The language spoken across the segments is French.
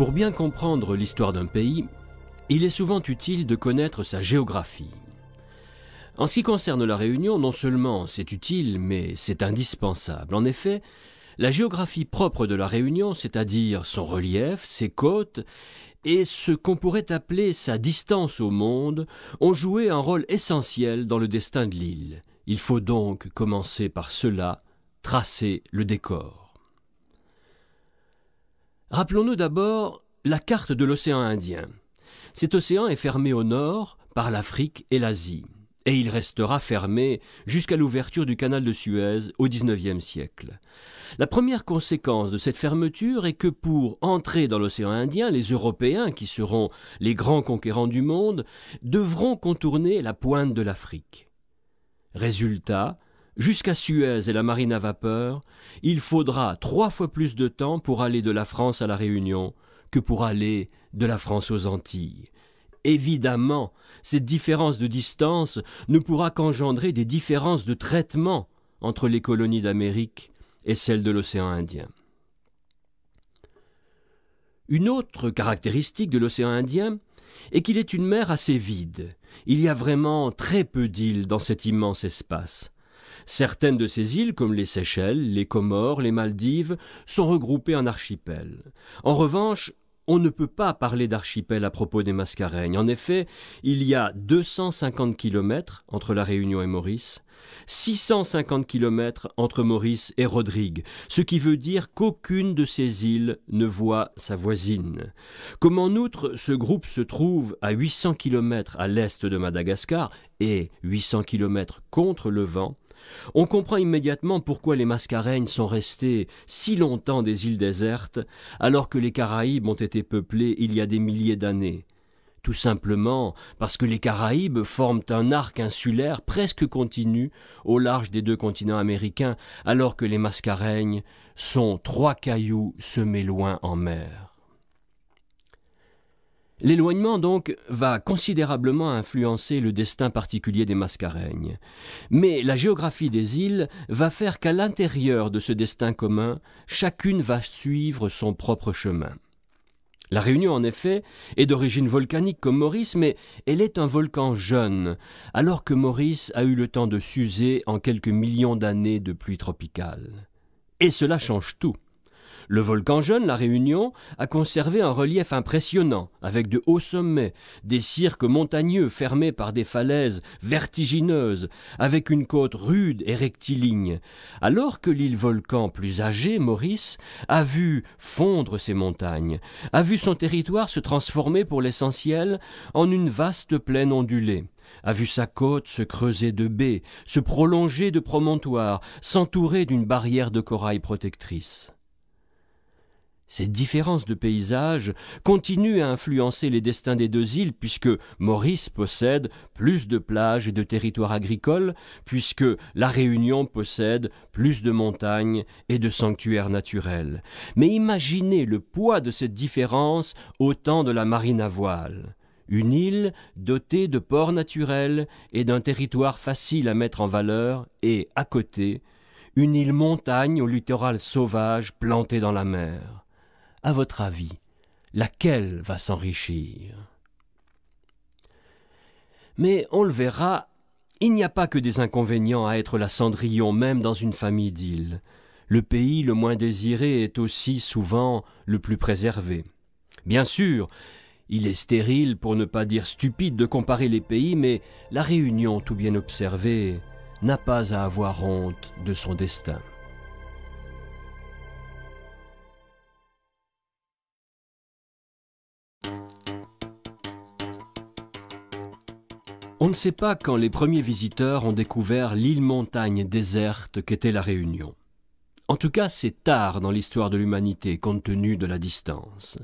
Pour bien comprendre l'histoire d'un pays, il est souvent utile de connaître sa géographie. En ce qui concerne la Réunion, non seulement c'est utile, mais c'est indispensable. En effet, la géographie propre de la Réunion, c'est-à-dire son relief, ses côtes, et ce qu'on pourrait appeler sa distance au monde, ont joué un rôle essentiel dans le destin de l'île. Il faut donc commencer par cela, tracer le décor. Rappelons-nous d'abord la carte de l'océan Indien. Cet océan est fermé au nord par l'Afrique et l'Asie, et il restera fermé jusqu'à l'ouverture du canal de Suez au XIXe siècle. La première conséquence de cette fermeture est que pour entrer dans l'océan Indien, les Européens, qui seront les grands conquérants du monde, devront contourner la pointe de l'Afrique. Résultat, jusqu'à Suez et la marine à vapeur, il faudra trois fois plus de temps pour aller de la France à la Réunion que pour aller de la France aux Antilles. Évidemment, cette différence de distance ne pourra qu'engendrer des différences de traitement entre les colonies d'Amérique et celles de l'océan Indien. Une autre caractéristique de l'océan Indien est qu'il est une mer assez vide. Il y a vraiment très peu d'îles dans cet immense espace. Certaines de ces îles, comme les Seychelles, les Comores, les Maldives, sont regroupées en archipels. En revanche, on ne peut pas parler d'archipel à propos des Mascareignes. En effet, il y a 250 km entre La Réunion et Maurice, 650 km entre Maurice et Rodrigue, ce qui veut dire qu'aucune de ces îles ne voit sa voisine. Comme en outre ce groupe se trouve à 800 km à l'est de Madagascar et 800 km contre le vent, on comprend immédiatement pourquoi les Mascareignes sont restées si longtemps des îles désertes, alors que les Caraïbes ont été peuplées il y a des milliers d'années. Tout simplement parce que les Caraïbes forment un arc insulaire presque continu au large des deux continents américains, alors que les Mascareignes sont trois cailloux semés loin en mer. L'éloignement donc va considérablement influencer le destin particulier des Mascareignes. Mais la géographie des îles va faire qu'à l'intérieur de ce destin commun, chacune va suivre son propre chemin. La Réunion, en effet, est d'origine volcanique comme Maurice, mais elle est un volcan jeune, alors que Maurice a eu le temps de s'user en quelques millions d'années de pluie tropicale. Et cela change tout. Le volcan jeune, La Réunion, a conservé un relief impressionnant, avec de hauts sommets, des cirques montagneux fermés par des falaises vertigineuses, avec une côte rude et rectiligne, alors que l'île volcan plus âgée, Maurice, a vu fondre ses montagnes, a vu son territoire se transformer pour l'essentiel en une vaste plaine ondulée a vu sa côte se creuser de baies, se prolonger de promontoires, s'entourer d'une barrière de corail protectrice. Cette différence de paysage continue à influencer les destins des deux îles puisque Maurice possède plus de plages et de territoires agricoles, puisque La Réunion possède plus de montagnes et de sanctuaires naturels. Mais imaginez le poids de cette différence au temps de la marine à voile. Une île dotée de ports naturels et d'un territoire facile à mettre en valeur et, à côté, une île montagne au littoral sauvage planté dans la mer à votre avis, laquelle va s'enrichir Mais on le verra, il n'y a pas que des inconvénients à être la cendrillon même dans une famille d'îles. Le pays le moins désiré est aussi souvent le plus préservé. Bien sûr, il est stérile pour ne pas dire stupide de comparer les pays, mais la Réunion, tout bien observée, n'a pas à avoir honte de son destin. On ne sait pas quand les premiers visiteurs ont découvert l'île-montagne déserte qu'était la Réunion. En tout cas, c'est tard dans l'histoire de l'humanité compte tenu de la distance.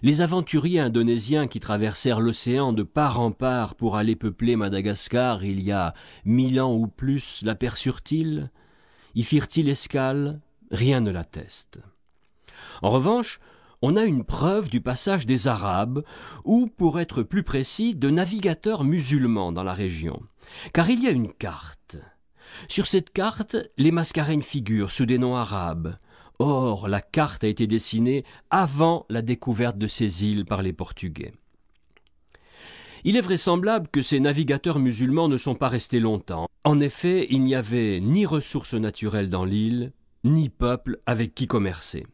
Les aventuriers indonésiens qui traversèrent l'océan de part en part pour aller peupler Madagascar il y a mille ans ou plus l'aperçurent-ils Y firent-ils escale Rien ne l'atteste. En revanche, on a une preuve du passage des Arabes, ou pour être plus précis, de navigateurs musulmans dans la région. Car il y a une carte. Sur cette carte, les Mascareignes figurent sous des noms arabes. Or, la carte a été dessinée avant la découverte de ces îles par les Portugais. Il est vraisemblable que ces navigateurs musulmans ne sont pas restés longtemps. En effet, il n'y avait ni ressources naturelles dans l'île, ni peuple avec qui commercer.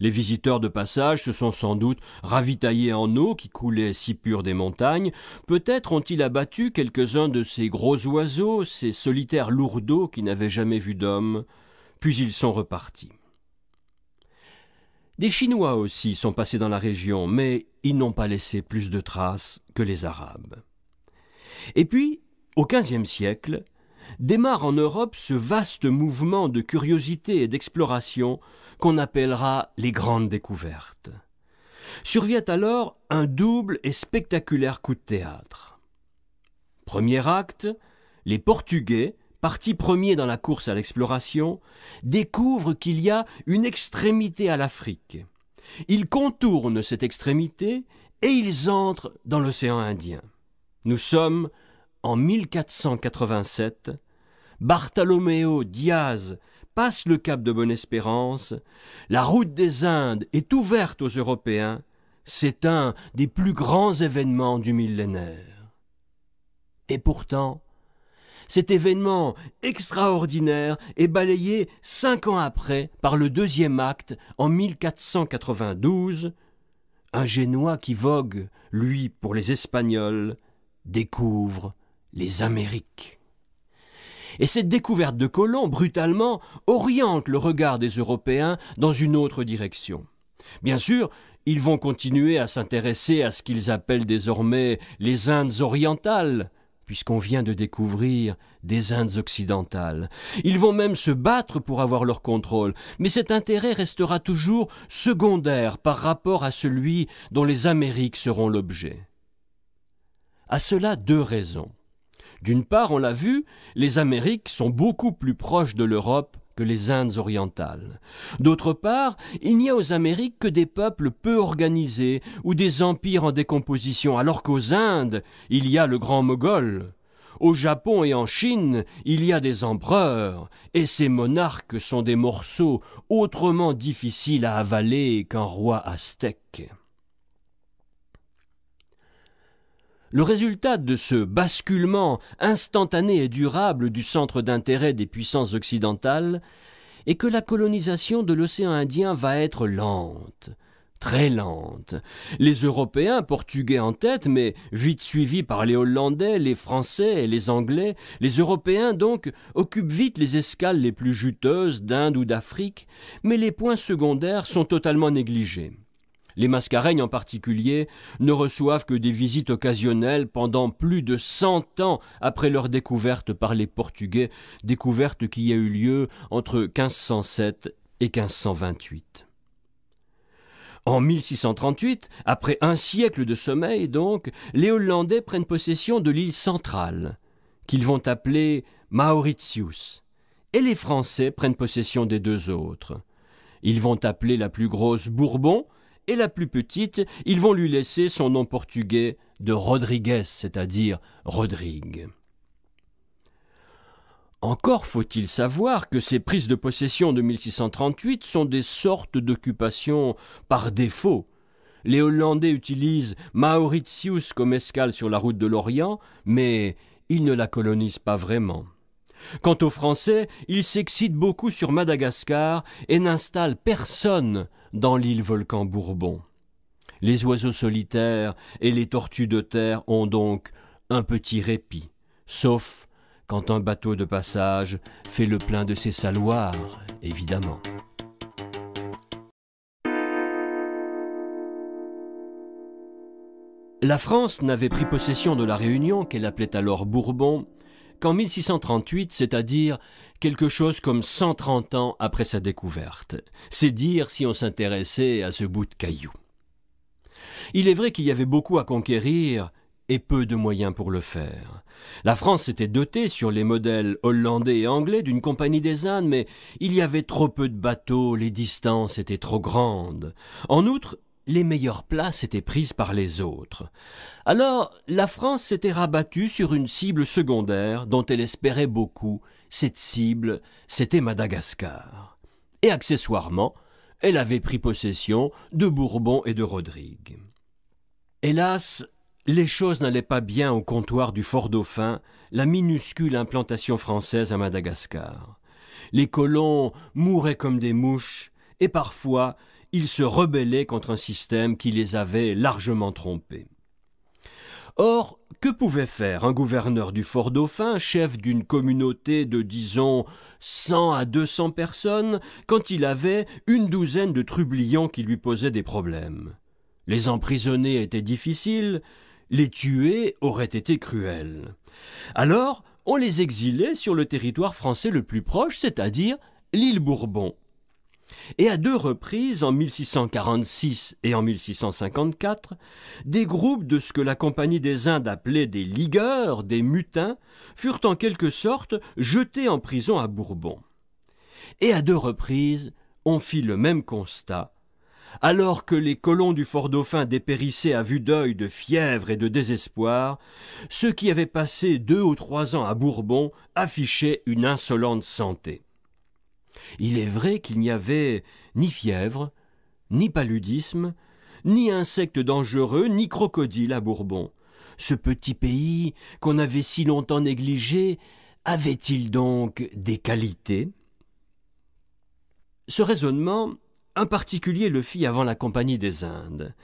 Les visiteurs de passage se sont sans doute ravitaillés en eau qui coulait si pure des montagnes, peut-être ont-ils abattu quelques-uns de ces gros oiseaux, ces solitaires lourdeaux qui n'avaient jamais vu d'homme, puis ils sont repartis. Des Chinois aussi sont passés dans la région, mais ils n'ont pas laissé plus de traces que les Arabes. Et puis, au XVe siècle, démarre en Europe ce vaste mouvement de curiosité et d'exploration qu'on appellera les grandes découvertes. Survient alors un double et spectaculaire coup de théâtre. Premier acte, les Portugais, partis premiers dans la course à l'exploration, découvrent qu'il y a une extrémité à l'Afrique. Ils contournent cette extrémité et ils entrent dans l'océan Indien. Nous sommes en 1487, Bartolomeo Diaz passe le cap de Bonne-Espérance, la route des Indes est ouverte aux Européens, c'est un des plus grands événements du millénaire. Et pourtant, cet événement extraordinaire est balayé cinq ans après par le deuxième acte en 1492. Un Génois qui vogue, lui, pour les Espagnols, découvre les Amériques. Et cette découverte de Colomb, brutalement, oriente le regard des Européens dans une autre direction. Bien sûr, ils vont continuer à s'intéresser à ce qu'ils appellent désormais les Indes orientales, puisqu'on vient de découvrir des Indes occidentales. Ils vont même se battre pour avoir leur contrôle, mais cet intérêt restera toujours secondaire par rapport à celui dont les Amériques seront l'objet. À cela deux raisons. D'une part, on l'a vu, les Amériques sont beaucoup plus proches de l'Europe que les Indes orientales. D'autre part, il n'y a aux Amériques que des peuples peu organisés ou des empires en décomposition, alors qu'aux Indes, il y a le grand Mogol. Au Japon et en Chine, il y a des empereurs, et ces monarques sont des morceaux autrement difficiles à avaler qu'un roi aztèque. Le résultat de ce basculement instantané et durable du centre d'intérêt des puissances occidentales est que la colonisation de l'océan Indien va être lente, très lente. Les Européens, Portugais en tête, mais vite suivis par les Hollandais, les Français et les Anglais, les Européens donc occupent vite les escales les plus juteuses d'Inde ou d'Afrique, mais les points secondaires sont totalement négligés les Mascareignes en particulier, ne reçoivent que des visites occasionnelles pendant plus de cent ans après leur découverte par les Portugais, découverte qui a eu lieu entre 1507 et 1528. En 1638, après un siècle de sommeil donc, les Hollandais prennent possession de l'île centrale, qu'ils vont appeler Mauritius, et les Français prennent possession des deux autres. Ils vont appeler la plus grosse Bourbon, et la plus petite, ils vont lui laisser son nom portugais de Rodrigues, c'est-à-dire Rodrigue. Encore faut-il savoir que ces prises de possession de 1638 sont des sortes d'occupations par défaut. Les Hollandais utilisent Mauritius comme escale sur la route de l'Orient, mais ils ne la colonisent pas vraiment. Quant aux Français, ils s'excitent beaucoup sur Madagascar et n'installent personne dans l'île volcan Bourbon. Les oiseaux solitaires et les tortues de terre ont donc un petit répit, sauf quand un bateau de passage fait le plein de ses saloirs, évidemment. La France n'avait pris possession de la Réunion, qu'elle appelait alors Bourbon, qu'en 1638, c'est-à-dire quelque chose comme 130 ans après sa découverte. C'est dire si on s'intéressait à ce bout de caillou. Il est vrai qu'il y avait beaucoup à conquérir et peu de moyens pour le faire. La France s'était dotée, sur les modèles hollandais et anglais, d'une compagnie des Indes, mais il y avait trop peu de bateaux, les distances étaient trop grandes. En outre, les meilleures places étaient prises par les autres. Alors la France s'était rabattue sur une cible secondaire dont elle espérait beaucoup. Cette cible, c'était Madagascar. Et accessoirement, elle avait pris possession de Bourbon et de Rodrigue. Hélas, les choses n'allaient pas bien au comptoir du Fort Dauphin, la minuscule implantation française à Madagascar. Les colons mouraient comme des mouches, et parfois ils se rebellaient contre un système qui les avait largement trompés. Or, que pouvait faire un gouverneur du Fort Dauphin, chef d'une communauté de, disons, 100 à 200 personnes, quand il avait une douzaine de trublions qui lui posaient des problèmes Les emprisonner était difficile, les tuer aurait été cruel. Alors, on les exilait sur le territoire français le plus proche, c'est-à-dire l'île Bourbon et à deux reprises, en 1646 et en 1654, des groupes de ce que la Compagnie des Indes appelait des ligueurs, des mutins, furent en quelque sorte jetés en prison à Bourbon. Et à deux reprises, on fit le même constat. Alors que les colons du Fort Dauphin dépérissaient à vue d'œil de fièvre et de désespoir, ceux qui avaient passé deux ou trois ans à Bourbon affichaient une insolente santé. Il est vrai qu'il n'y avait ni fièvre, ni paludisme, ni insectes dangereux, ni crocodiles à Bourbon. Ce petit pays qu'on avait si longtemps négligé avait-il donc des qualités Ce raisonnement, un particulier le fit avant la Compagnie des Indes.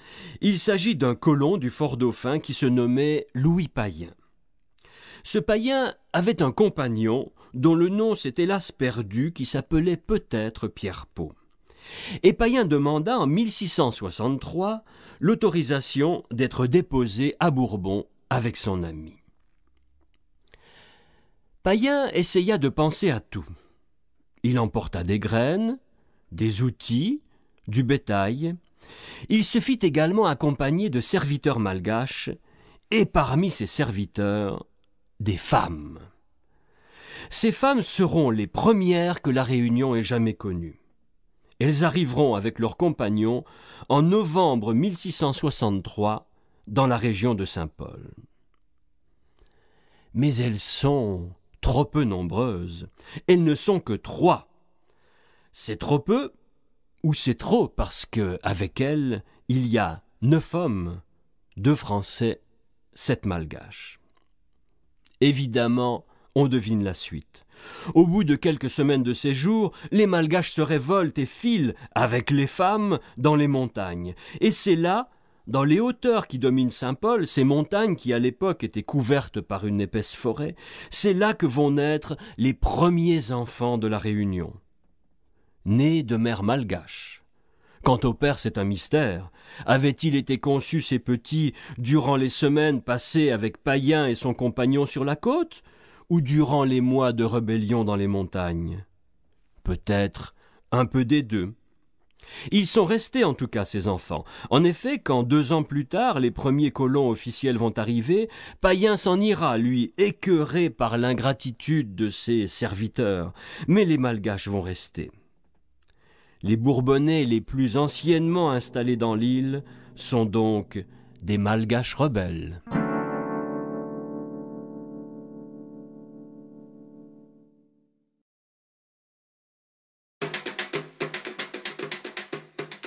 Il s'agit d'un colon du Fort Dauphin qui se nommait Louis Païen. Ce païen avait un compagnon dont le nom s'est hélas perdu, qui s'appelait peut-être Pierre Pau. Et Payen demanda en 1663 l'autorisation d'être déposé à Bourbon avec son ami. Payen essaya de penser à tout. Il emporta des graines, des outils, du bétail. Il se fit également accompagner de serviteurs malgaches, et parmi ces serviteurs, des femmes. Ces femmes seront les premières que la Réunion ait jamais connues. Elles arriveront avec leurs compagnons en novembre 1663 dans la région de Saint-Paul. Mais elles sont trop peu nombreuses. Elles ne sont que trois. C'est trop peu ou c'est trop parce que avec elles, il y a neuf hommes, deux Français, sept Malgaches. Évidemment, on devine la suite. Au bout de quelques semaines de séjour, les Malgaches se révoltent et filent, avec les femmes, dans les montagnes. Et c'est là, dans les hauteurs qui dominent Saint-Paul, ces montagnes qui à l'époque étaient couvertes par une épaisse forêt, c'est là que vont naître les premiers enfants de la Réunion. Nés de mère malgache. Quant au père, c'est un mystère. Avait-il été conçu ces petits durant les semaines passées avec Païen et son compagnon sur la côte ou durant les mois de rébellion dans les montagnes Peut-être un peu des deux. Ils sont restés en tout cas ces enfants. En effet, quand deux ans plus tard les premiers colons officiels vont arriver, Païen s'en ira, lui, écœuré par l'ingratitude de ses serviteurs. Mais les Malgaches vont rester. Les Bourbonnais les plus anciennement installés dans l'île sont donc des Malgaches rebelles.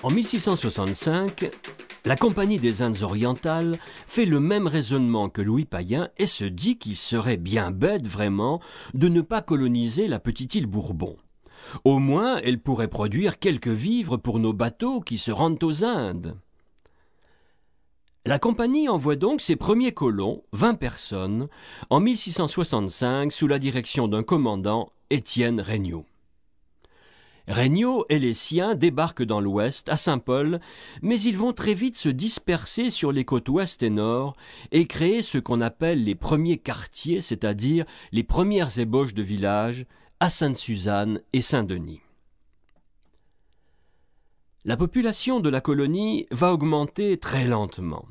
En 1665, la Compagnie des Indes orientales fait le même raisonnement que Louis Payen et se dit qu'il serait bien bête vraiment de ne pas coloniser la petite île Bourbon. Au moins, elle pourrait produire quelques vivres pour nos bateaux qui se rendent aux Indes. La compagnie envoie donc ses premiers colons, 20 personnes, en 1665 sous la direction d'un commandant, Étienne Regnault. Regnault et les siens débarquent dans l'ouest, à Saint-Paul, mais ils vont très vite se disperser sur les côtes ouest et nord et créer ce qu'on appelle les premiers quartiers, c'est-à-dire les premières ébauches de villages à Sainte-Suzanne et Saint-Denis. La population de la colonie va augmenter très lentement.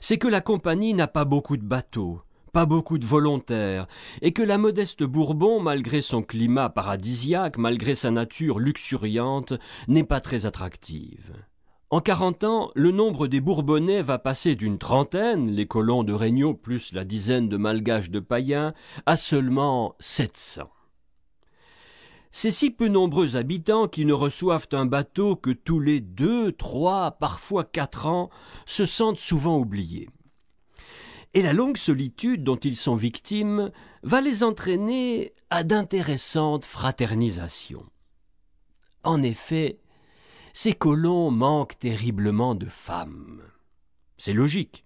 C'est que la compagnie n'a pas beaucoup de bateaux, pas beaucoup de volontaires, et que la modeste Bourbon, malgré son climat paradisiaque, malgré sa nature luxuriante, n'est pas très attractive. En quarante ans, le nombre des Bourbonnais va passer d'une trentaine, les colons de Regnault plus la dizaine de Malgaches de Païens, à seulement 700. Ces si peu nombreux habitants qui ne reçoivent un bateau que tous les deux, trois, parfois quatre ans, se sentent souvent oubliés et la longue solitude dont ils sont victimes va les entraîner à d'intéressantes fraternisations. En effet, ces colons manquent terriblement de femmes. C'est logique.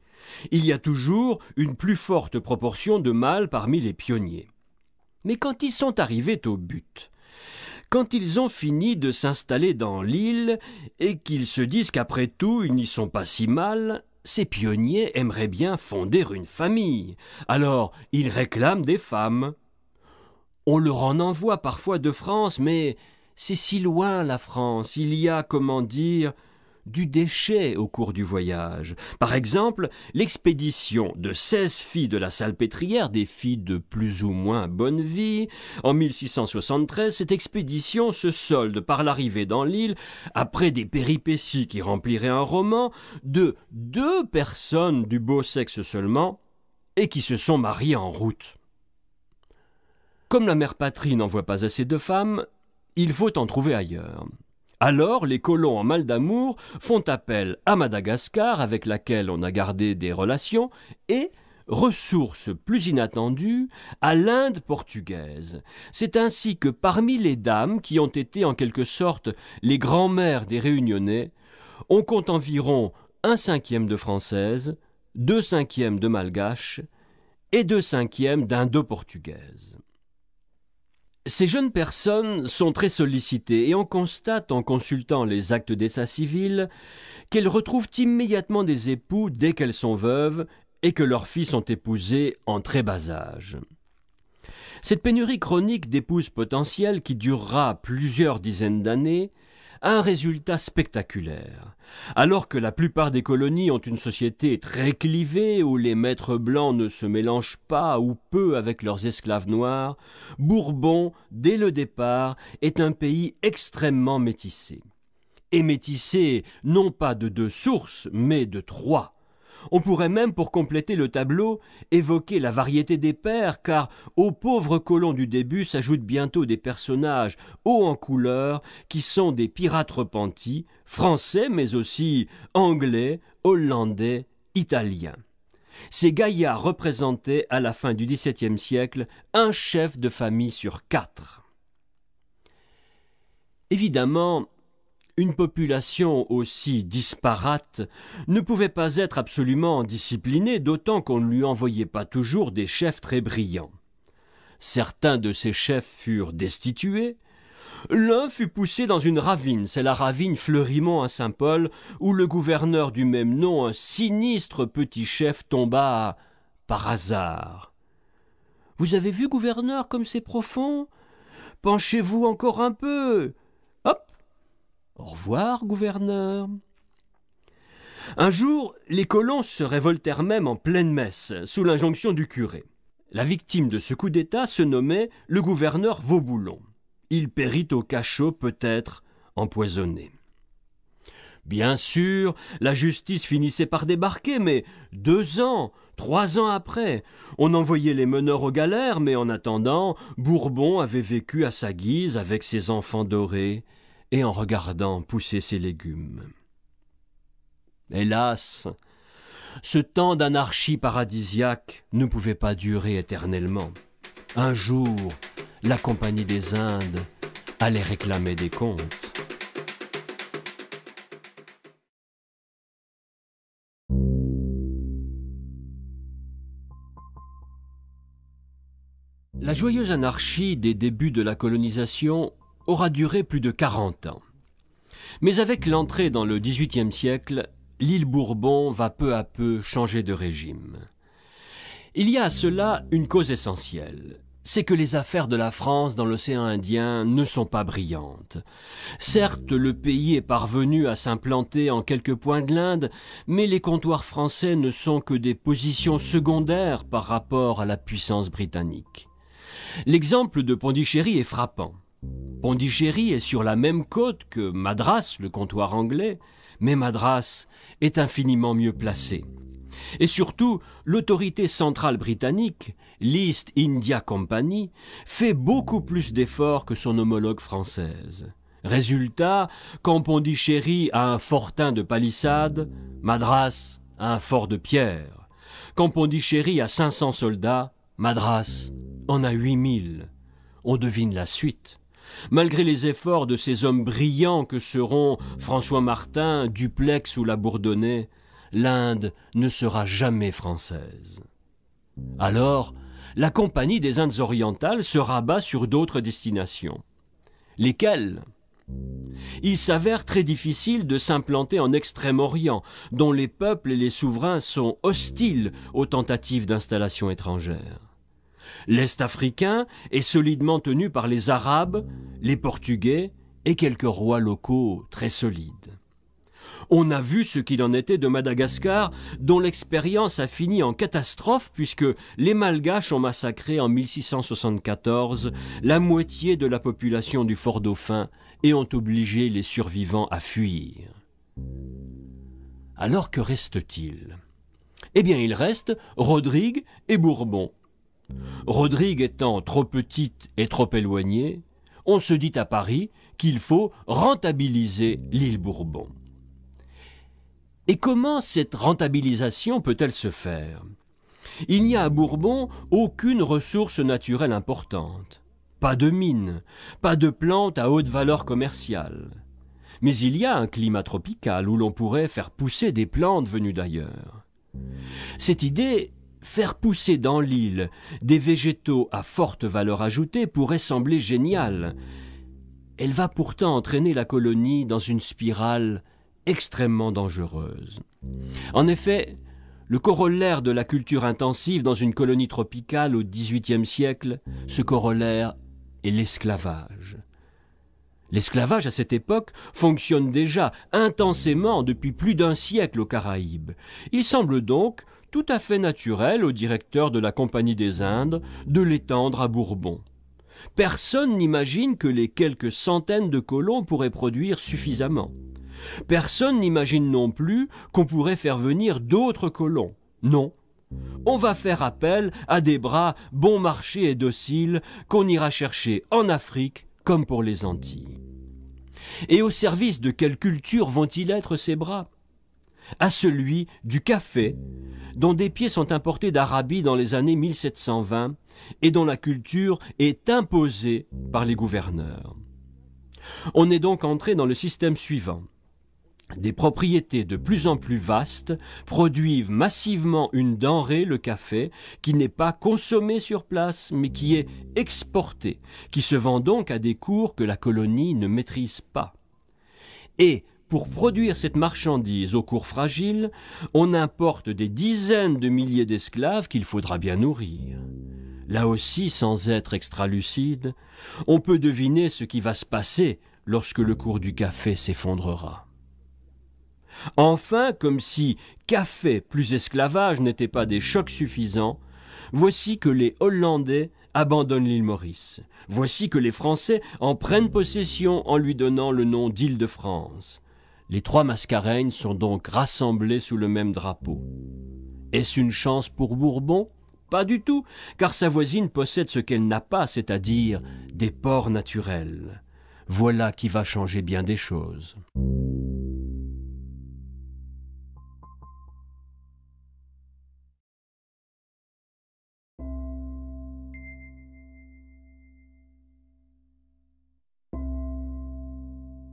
Il y a toujours une plus forte proportion de mâles parmi les pionniers. Mais quand ils sont arrivés au but, quand ils ont fini de s'installer dans l'île et qu'ils se disent qu'après tout ils n'y sont pas si mal, ces pionniers aimeraient bien fonder une famille, alors ils réclament des femmes. On leur en envoie parfois de France, mais c'est si loin la France, il y a, comment dire, du déchet au cours du voyage. Par exemple, l'expédition de 16 filles de la Salpêtrière, des filles de plus ou moins bonne vie, en 1673, cette expédition se solde par l'arrivée dans l'île, après des péripéties qui rempliraient un roman, de deux personnes du beau sexe seulement, et qui se sont mariées en route. Comme la mère patrie n'envoie pas assez de femmes, il faut en trouver ailleurs. Alors les colons en mal d'amour font appel à Madagascar, avec laquelle on a gardé des relations, et ressource plus inattendue, à l'Inde portugaise. C'est ainsi que parmi les dames qui ont été en quelque sorte les grands-mères des Réunionnais, on compte environ un cinquième de Françaises, deux cinquièmes de Malgaches et deux cinquièmes d'Indo-Portugaises. Ces jeunes personnes sont très sollicitées et on constate en consultant les actes d'état civil qu'elles retrouvent immédiatement des époux dès qu'elles sont veuves et que leurs filles sont épousées en très bas âge. Cette pénurie chronique d'épouses potentielles qui durera plusieurs dizaines d'années un résultat spectaculaire. Alors que la plupart des colonies ont une société très clivée où les maîtres blancs ne se mélangent pas ou peu avec leurs esclaves noirs, Bourbon, dès le départ, est un pays extrêmement métissé. Et métissé non pas de deux sources, mais de trois on pourrait même, pour compléter le tableau, évoquer la variété des pères, car aux pauvres colons du début s'ajoutent bientôt des personnages hauts en couleur qui sont des pirates repentis, français mais aussi anglais, hollandais, italiens. Ces gaillards représentaient, à la fin du XVIIe siècle, un chef de famille sur quatre. Évidemment, une population aussi disparate ne pouvait pas être absolument disciplinée, d'autant qu'on ne lui envoyait pas toujours des chefs très brillants. Certains de ces chefs furent destitués, L'un fut poussé dans une ravine, c'est la ravine Fleurimont à Saint-Paul, où le gouverneur du même nom, un sinistre petit chef, tomba par hasard. Vous avez vu, gouverneur, comme c'est profond Penchez-vous encore un peu au revoir, gouverneur. Un jour, les colons se révoltèrent même en pleine messe, sous l'injonction du curé. La victime de ce coup d'État se nommait le gouverneur Vauboulon. Il périt au cachot, peut-être empoisonné. Bien sûr, la justice finissait par débarquer, mais deux ans, trois ans après, on envoyait les meneurs aux galères, mais en attendant, Bourbon avait vécu à sa guise avec ses enfants dorés et en regardant pousser ses légumes. Hélas, ce temps d'anarchie paradisiaque ne pouvait pas durer éternellement. Un jour, la Compagnie des Indes allait réclamer des comptes. La joyeuse anarchie des débuts de la colonisation aura duré plus de 40 ans. Mais avec l'entrée dans le XVIIIe siècle, l'île Bourbon va peu à peu changer de régime. Il y a à cela une cause essentielle, c'est que les affaires de la France dans l'océan Indien ne sont pas brillantes. Certes, le pays est parvenu à s'implanter en quelques points de l'Inde, mais les comptoirs français ne sont que des positions secondaires par rapport à la puissance britannique. L'exemple de Pondichéry est frappant. Pondichéry est sur la même côte que Madras, le comptoir anglais, mais Madras est infiniment mieux placé. Et surtout, l'autorité centrale britannique, l'East India Company, fait beaucoup plus d'efforts que son homologue française. Résultat, quand Pondichéry a un fortin de palissade, Madras a un fort de pierre. Quand Pondichéry a 500 soldats, Madras en a 8000. On devine la suite. Malgré les efforts de ces hommes brillants que seront François Martin, Duplex ou La Bourdonnais, l'Inde ne sera jamais française. Alors, la Compagnie des Indes orientales se rabat sur d'autres destinations. Lesquelles Il s'avère très difficile de s'implanter en Extrême-Orient, dont les peuples et les souverains sont hostiles aux tentatives d'installation étrangère l'Est africain est solidement tenu par les Arabes, les Portugais et quelques rois locaux très solides. On a vu ce qu'il en était de Madagascar, dont l'expérience a fini en catastrophe puisque les Malgaches ont massacré en 1674 la moitié de la population du Fort Dauphin et ont obligé les survivants à fuir. Alors que reste-t-il Eh bien il reste Rodrigue et Bourbon. Rodrigue étant trop petite et trop éloignée, on se dit à Paris qu'il faut rentabiliser l'île Bourbon. Et comment cette rentabilisation peut-elle se faire Il n'y a à Bourbon aucune ressource naturelle importante. Pas de mines, pas de plantes à haute valeur commerciale. Mais il y a un climat tropical où l'on pourrait faire pousser des plantes venues d'ailleurs. Cette idée Faire pousser dans l'île des végétaux à forte valeur ajoutée pourrait sembler génial. Elle va pourtant entraîner la colonie dans une spirale extrêmement dangereuse. En effet, le corollaire de la culture intensive dans une colonie tropicale au XVIIIe siècle, ce corollaire est l'esclavage. L'esclavage à cette époque fonctionne déjà intensément depuis plus d'un siècle aux Caraïbes. Il semble donc tout à fait naturel au directeur de la Compagnie des Indes de l'étendre à Bourbon. Personne n'imagine que les quelques centaines de colons pourraient produire suffisamment. Personne n'imagine non plus qu'on pourrait faire venir d'autres colons. Non. On va faire appel à des bras bon marché et dociles qu'on ira chercher en Afrique comme pour les Antilles. Et au service de quelle culture vont-ils être ces bras à celui du café, dont des pieds sont importés d'Arabie dans les années 1720 et dont la culture est imposée par les gouverneurs. On est donc entré dans le système suivant. Des propriétés de plus en plus vastes produisent massivement une denrée, le café, qui n'est pas consommée sur place, mais qui est exportée, qui se vend donc à des cours que la colonie ne maîtrise pas. Et pour produire cette marchandise au cours fragile, on importe des dizaines de milliers d'esclaves qu'il faudra bien nourrir. Là aussi, sans être extra-lucide, on peut deviner ce qui va se passer lorsque le cours du café s'effondrera. Enfin, comme si café plus esclavage n'étaient pas des chocs suffisants, voici que les Hollandais abandonnent l'île Maurice. Voici que les Français en prennent possession en lui donnant le nom d'île de France. Les trois Mascareignes sont donc rassemblés sous le même drapeau. Est-ce une chance pour Bourbon Pas du tout, car sa voisine possède ce qu'elle n'a pas, c'est-à-dire des ports naturels. Voilà qui va changer bien des choses.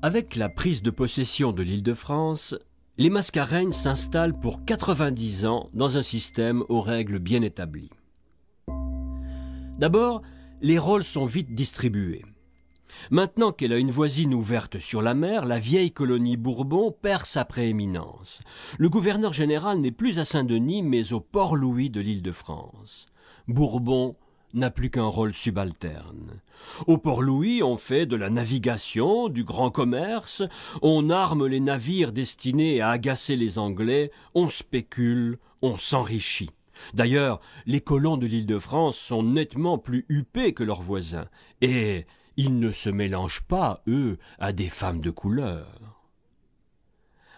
Avec la prise de possession de l'île de France, les Mascareignes s'installent pour 90 ans dans un système aux règles bien établies. D'abord, les rôles sont vite distribués. Maintenant qu'elle a une voisine ouverte sur la mer, la vieille colonie Bourbon perd sa prééminence. Le gouverneur général n'est plus à Saint-Denis, mais au Port-Louis de l'île de France. Bourbon n'a plus qu'un rôle subalterne. Au Port-Louis, on fait de la navigation, du grand commerce, on arme les navires destinés à agacer les Anglais, on spécule, on s'enrichit. D'ailleurs, les colons de l'île de France sont nettement plus huppés que leurs voisins, et ils ne se mélangent pas, eux, à des femmes de couleur.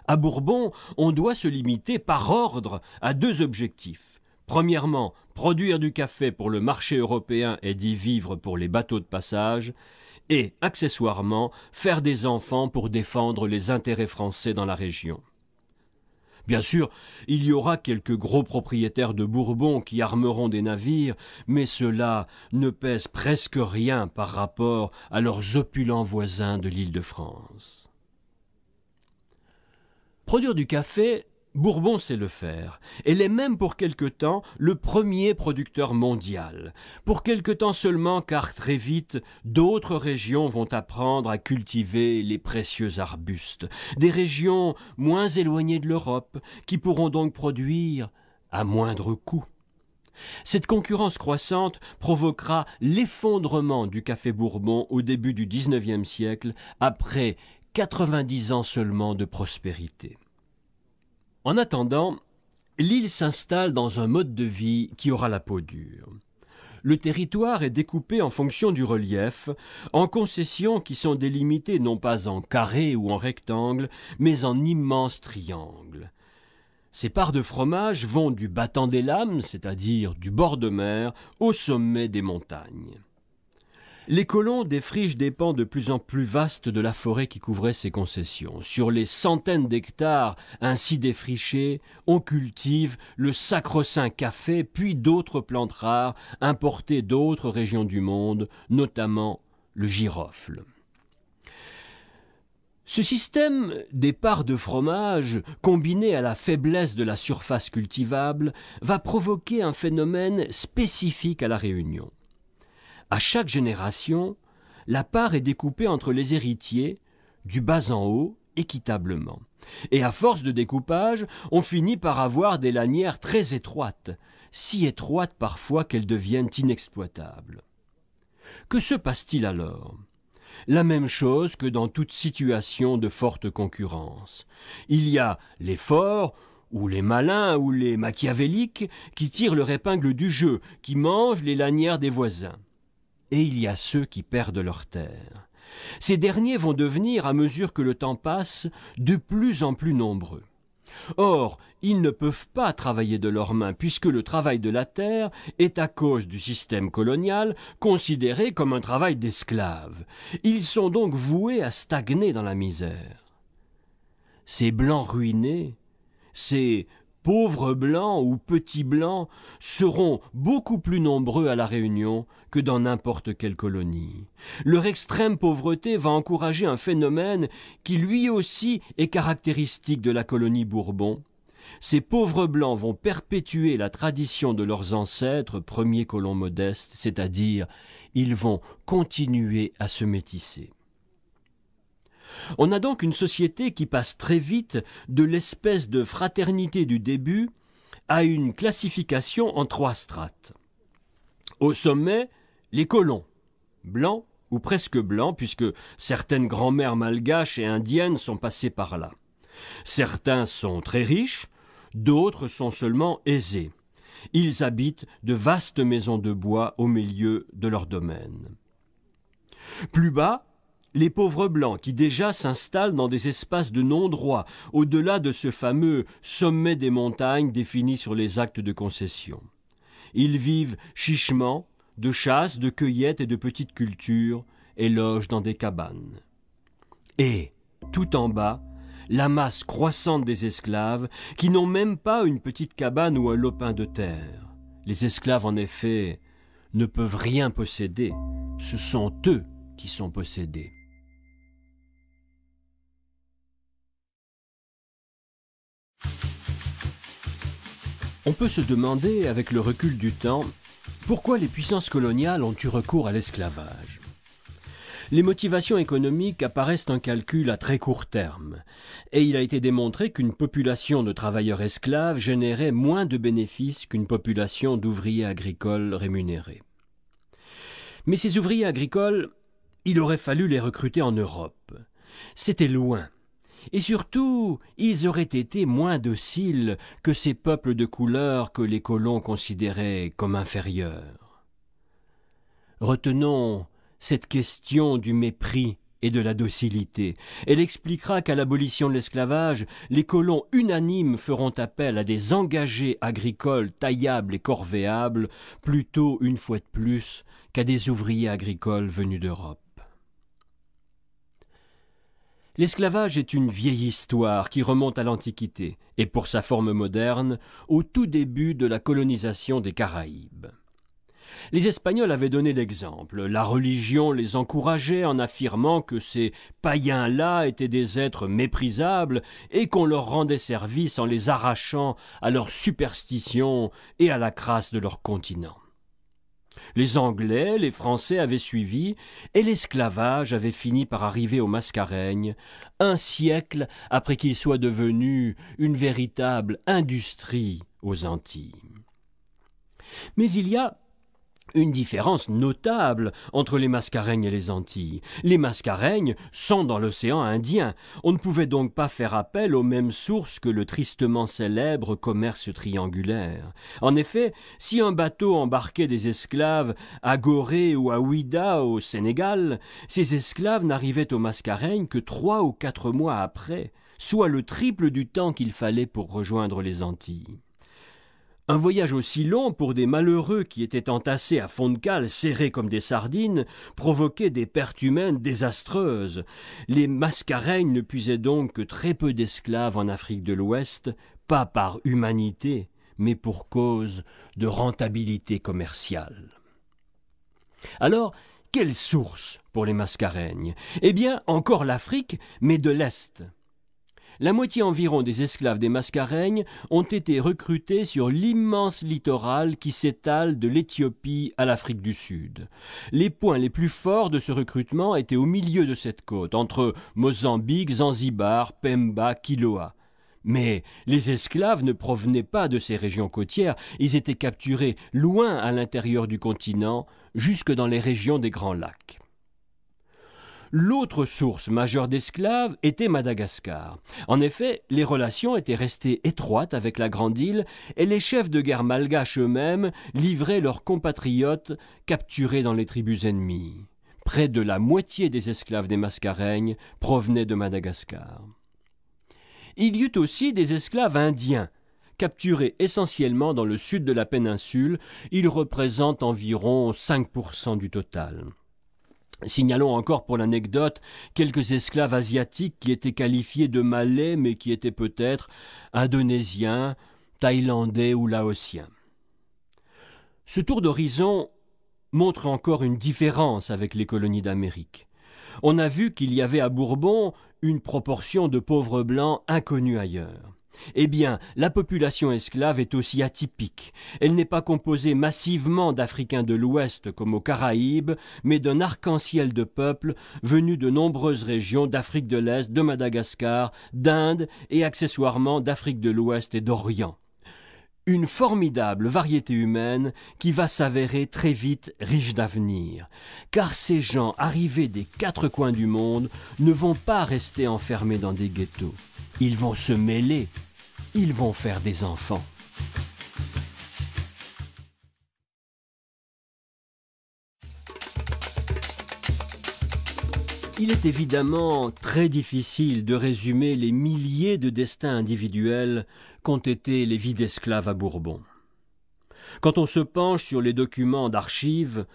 À Bourbon, on doit se limiter par ordre à deux objectifs. Premièrement, produire du café pour le marché européen et d'y vivre pour les bateaux de passage, et, accessoirement, faire des enfants pour défendre les intérêts français dans la région. Bien sûr, il y aura quelques gros propriétaires de Bourbon qui armeront des navires, mais cela ne pèse presque rien par rapport à leurs opulents voisins de l'île de France. Produire du café, Bourbon sait le faire, Elle est même pour quelque temps le premier producteur mondial. Pour quelque temps seulement, car très vite, d'autres régions vont apprendre à cultiver les précieux arbustes, des régions moins éloignées de l'Europe, qui pourront donc produire à moindre coût. Cette concurrence croissante provoquera l'effondrement du café Bourbon au début du XIXe siècle, après 90 ans seulement de prospérité. En attendant, l'île s'installe dans un mode de vie qui aura la peau dure. Le territoire est découpé en fonction du relief, en concessions qui sont délimitées non pas en carrés ou en rectangles, mais en immenses triangles. Ces parts de fromage vont du battant des lames, c'est-à-dire du bord de mer, au sommet des montagnes. Les colons défrichent des pans de plus en plus vastes de la forêt qui couvrait ces concessions. Sur les centaines d'hectares ainsi défrichés, on cultive le sacro-saint café, puis d'autres plantes rares importées d'autres régions du monde, notamment le girofle. Ce système des parts de fromage, combiné à la faiblesse de la surface cultivable, va provoquer un phénomène spécifique à la Réunion. À chaque génération, la part est découpée entre les héritiers, du bas en haut, équitablement. Et à force de découpage, on finit par avoir des lanières très étroites, si étroites parfois qu'elles deviennent inexploitables. Que se passe-t-il alors La même chose que dans toute situation de forte concurrence. Il y a les forts, ou les malins, ou les machiavéliques, qui tirent leur épingle du jeu, qui mangent les lanières des voisins et il y a ceux qui perdent leurs terres. Ces derniers vont devenir, à mesure que le temps passe, de plus en plus nombreux. Or, ils ne peuvent pas travailler de leurs mains, puisque le travail de la terre est à cause du système colonial considéré comme un travail d'esclaves. Ils sont donc voués à stagner dans la misère. Ces blancs ruinés, ces pauvres blancs ou petits blancs seront beaucoup plus nombreux à la Réunion que dans n'importe quelle colonie. Leur extrême pauvreté va encourager un phénomène qui lui aussi est caractéristique de la colonie Bourbon. Ces pauvres blancs vont perpétuer la tradition de leurs ancêtres premiers colons modestes, c'est-à-dire ils vont continuer à se métisser. On a donc une société qui passe très vite de l'espèce de fraternité du début à une classification en trois strates. Au sommet, les colons, blancs ou presque blancs, puisque certaines grand-mères malgaches et indiennes sont passées par là. Certains sont très riches, d'autres sont seulement aisés. Ils habitent de vastes maisons de bois au milieu de leur domaine. Plus bas, les pauvres blancs qui déjà s'installent dans des espaces de non-droit, au-delà de ce fameux sommet des montagnes défini sur les actes de concession. Ils vivent chichement, de chasse, de cueillette et de petites cultures, et logent dans des cabanes. Et, tout en bas, la masse croissante des esclaves, qui n'ont même pas une petite cabane ou un lopin de terre. Les esclaves, en effet, ne peuvent rien posséder, ce sont eux qui sont possédés. On peut se demander, avec le recul du temps, pourquoi les puissances coloniales ont eu recours à l'esclavage. Les motivations économiques apparaissent en calcul à très court terme, et il a été démontré qu'une population de travailleurs esclaves générait moins de bénéfices qu'une population d'ouvriers agricoles rémunérés. Mais ces ouvriers agricoles, il aurait fallu les recruter en Europe. C'était loin et surtout, ils auraient été moins dociles que ces peuples de couleur que les colons considéraient comme inférieurs. Retenons cette question du mépris et de la docilité. Elle expliquera qu'à l'abolition de l'esclavage, les colons unanimes feront appel à des engagés agricoles taillables et corvéables, plutôt une fois de plus qu'à des ouvriers agricoles venus d'Europe. L'esclavage est une vieille histoire qui remonte à l'Antiquité et pour sa forme moderne au tout début de la colonisation des Caraïbes. Les Espagnols avaient donné l'exemple, la religion les encourageait en affirmant que ces païens-là étaient des êtres méprisables et qu'on leur rendait service en les arrachant à leurs superstitions et à la crasse de leur continent. Les Anglais, les Français avaient suivi, et l'esclavage avait fini par arriver au Mascareignes, un siècle après qu'il soit devenu une véritable industrie aux Antilles. Mais il y a une différence notable entre les mascareignes et les Antilles. Les mascareignes sont dans l'océan Indien. On ne pouvait donc pas faire appel aux mêmes sources que le tristement célèbre commerce triangulaire. En effet, si un bateau embarquait des esclaves à Gorée ou à Ouida au Sénégal, ces esclaves n'arrivaient aux mascareignes que trois ou quatre mois après, soit le triple du temps qu'il fallait pour rejoindre les Antilles. Un voyage aussi long pour des malheureux qui étaient entassés à fond de cale, serrés comme des sardines, provoquait des pertes humaines désastreuses. Les mascareignes ne puisaient donc que très peu d'esclaves en Afrique de l'Ouest, pas par humanité, mais pour cause de rentabilité commerciale. Alors, quelle source pour les mascareignes Eh bien, encore l'Afrique, mais de l'Est la moitié environ des esclaves des Mascareignes ont été recrutés sur l'immense littoral qui s'étale de l'Éthiopie à l'Afrique du Sud. Les points les plus forts de ce recrutement étaient au milieu de cette côte, entre Mozambique, Zanzibar, Pemba, Kiloa. Mais les esclaves ne provenaient pas de ces régions côtières, ils étaient capturés loin à l'intérieur du continent, jusque dans les régions des Grands Lacs. L'autre source majeure d'esclaves était Madagascar. En effet, les relations étaient restées étroites avec la Grande Île et les chefs de guerre malgaches eux-mêmes livraient leurs compatriotes capturés dans les tribus ennemies. Près de la moitié des esclaves des Mascareignes provenaient de Madagascar. Il y eut aussi des esclaves indiens. Capturés essentiellement dans le sud de la péninsule, ils représentent environ 5% du total. Signalons encore pour l'anecdote quelques esclaves asiatiques qui étaient qualifiés de malais mais qui étaient peut-être indonésiens, thaïlandais ou laotiens. Ce tour d'horizon montre encore une différence avec les colonies d'Amérique. On a vu qu'il y avait à Bourbon une proportion de pauvres blancs inconnus ailleurs. Eh bien, la population esclave est aussi atypique. Elle n'est pas composée massivement d'Africains de l'Ouest comme aux Caraïbes, mais d'un arc-en-ciel de peuples venus de nombreuses régions d'Afrique de l'Est, de Madagascar, d'Inde et accessoirement d'Afrique de l'Ouest et d'Orient. Une formidable variété humaine qui va s'avérer très vite riche d'avenir, car ces gens arrivés des quatre coins du monde ne vont pas rester enfermés dans des ghettos. Ils vont se mêler. Ils vont faire des enfants. Il est évidemment très difficile de résumer les milliers de destins individuels qu'ont été les vies d'esclaves à Bourbon. Quand on se penche sur les documents d'archives,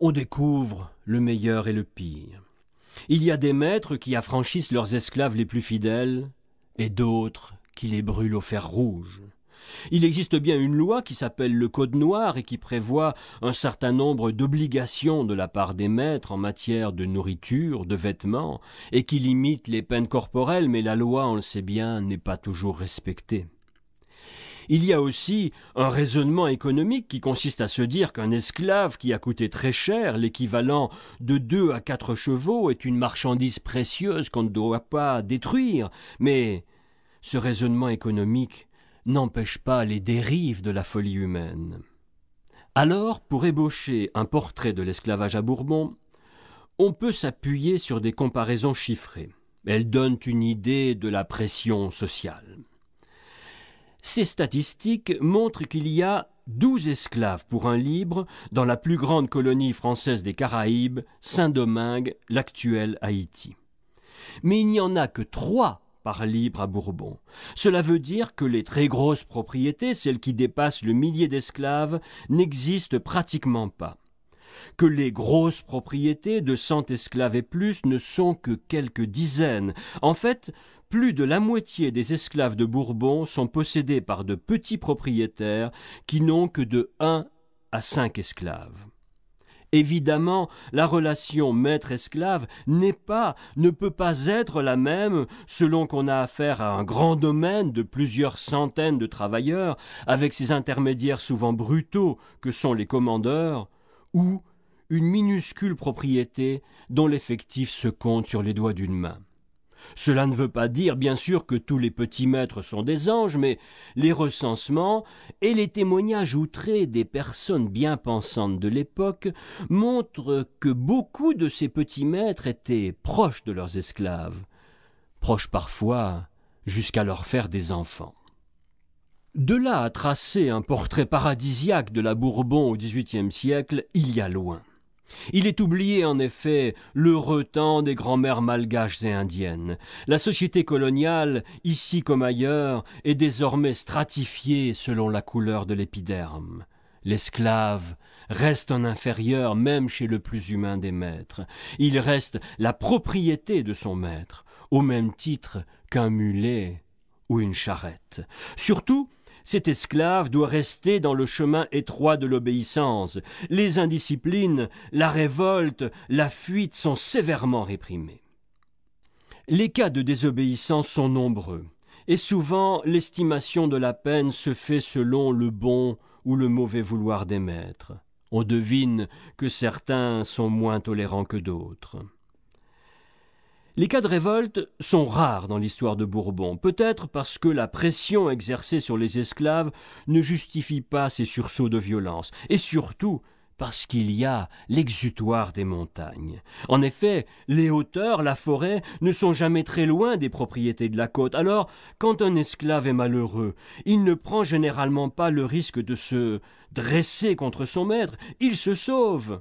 on découvre le meilleur et le pire. Il y a des maîtres qui affranchissent leurs esclaves les plus fidèles, et d'autres qui les brûlent au fer rouge. Il existe bien une loi qui s'appelle le Code noir et qui prévoit un certain nombre d'obligations de la part des maîtres en matière de nourriture, de vêtements, et qui limite les peines corporelles, mais la loi, on le sait bien, n'est pas toujours respectée. Il y a aussi un raisonnement économique qui consiste à se dire qu'un esclave qui a coûté très cher, l'équivalent de deux à quatre chevaux, est une marchandise précieuse qu'on ne doit pas détruire, mais ce raisonnement économique n'empêche pas les dérives de la folie humaine. Alors, pour ébaucher un portrait de l'esclavage à Bourbon, on peut s'appuyer sur des comparaisons chiffrées. Elles donnent une idée de la pression sociale. Ces statistiques montrent qu'il y a 12 esclaves pour un libre dans la plus grande colonie française des Caraïbes, Saint-Domingue, l'actuel Haïti. Mais il n'y en a que trois libre à Bourbon. Cela veut dire que les très grosses propriétés, celles qui dépassent le millier d'esclaves, n'existent pratiquement pas que les grosses propriétés de cent esclaves et plus ne sont que quelques dizaines. En fait, plus de la moitié des esclaves de Bourbon sont possédés par de petits propriétaires qui n'ont que de 1 à 5 esclaves. Évidemment, la relation maître-esclave n'est pas, ne peut pas être la même selon qu'on a affaire à un grand domaine de plusieurs centaines de travailleurs, avec ses intermédiaires souvent brutaux que sont les commandeurs, ou une minuscule propriété dont l'effectif se compte sur les doigts d'une main. Cela ne veut pas dire, bien sûr, que tous les petits maîtres sont des anges, mais les recensements et les témoignages outrés des personnes bien pensantes de l'époque montrent que beaucoup de ces petits maîtres étaient proches de leurs esclaves, proches parfois jusqu'à leur faire des enfants. De là à tracer un portrait paradisiaque de la Bourbon au XVIIIe siècle, il y a loin. Il est oublié en effet l'heureux temps des grands-mères malgaches et indiennes. La société coloniale, ici comme ailleurs, est désormais stratifiée selon la couleur de l'épiderme. L'esclave reste un inférieur même chez le plus humain des maîtres. Il reste la propriété de son maître, au même titre qu'un mulet ou une charrette. Surtout, cet esclave doit rester dans le chemin étroit de l'obéissance. Les indisciplines, la révolte, la fuite sont sévèrement réprimées. Les cas de désobéissance sont nombreux, et souvent l'estimation de la peine se fait selon le bon ou le mauvais vouloir des maîtres. On devine que certains sont moins tolérants que d'autres. Les cas de révolte sont rares dans l'histoire de Bourbon, peut-être parce que la pression exercée sur les esclaves ne justifie pas ces sursauts de violence, et surtout parce qu'il y a l'exutoire des montagnes. En effet, les hauteurs, la forêt, ne sont jamais très loin des propriétés de la côte, alors quand un esclave est malheureux, il ne prend généralement pas le risque de se dresser contre son maître, il se sauve.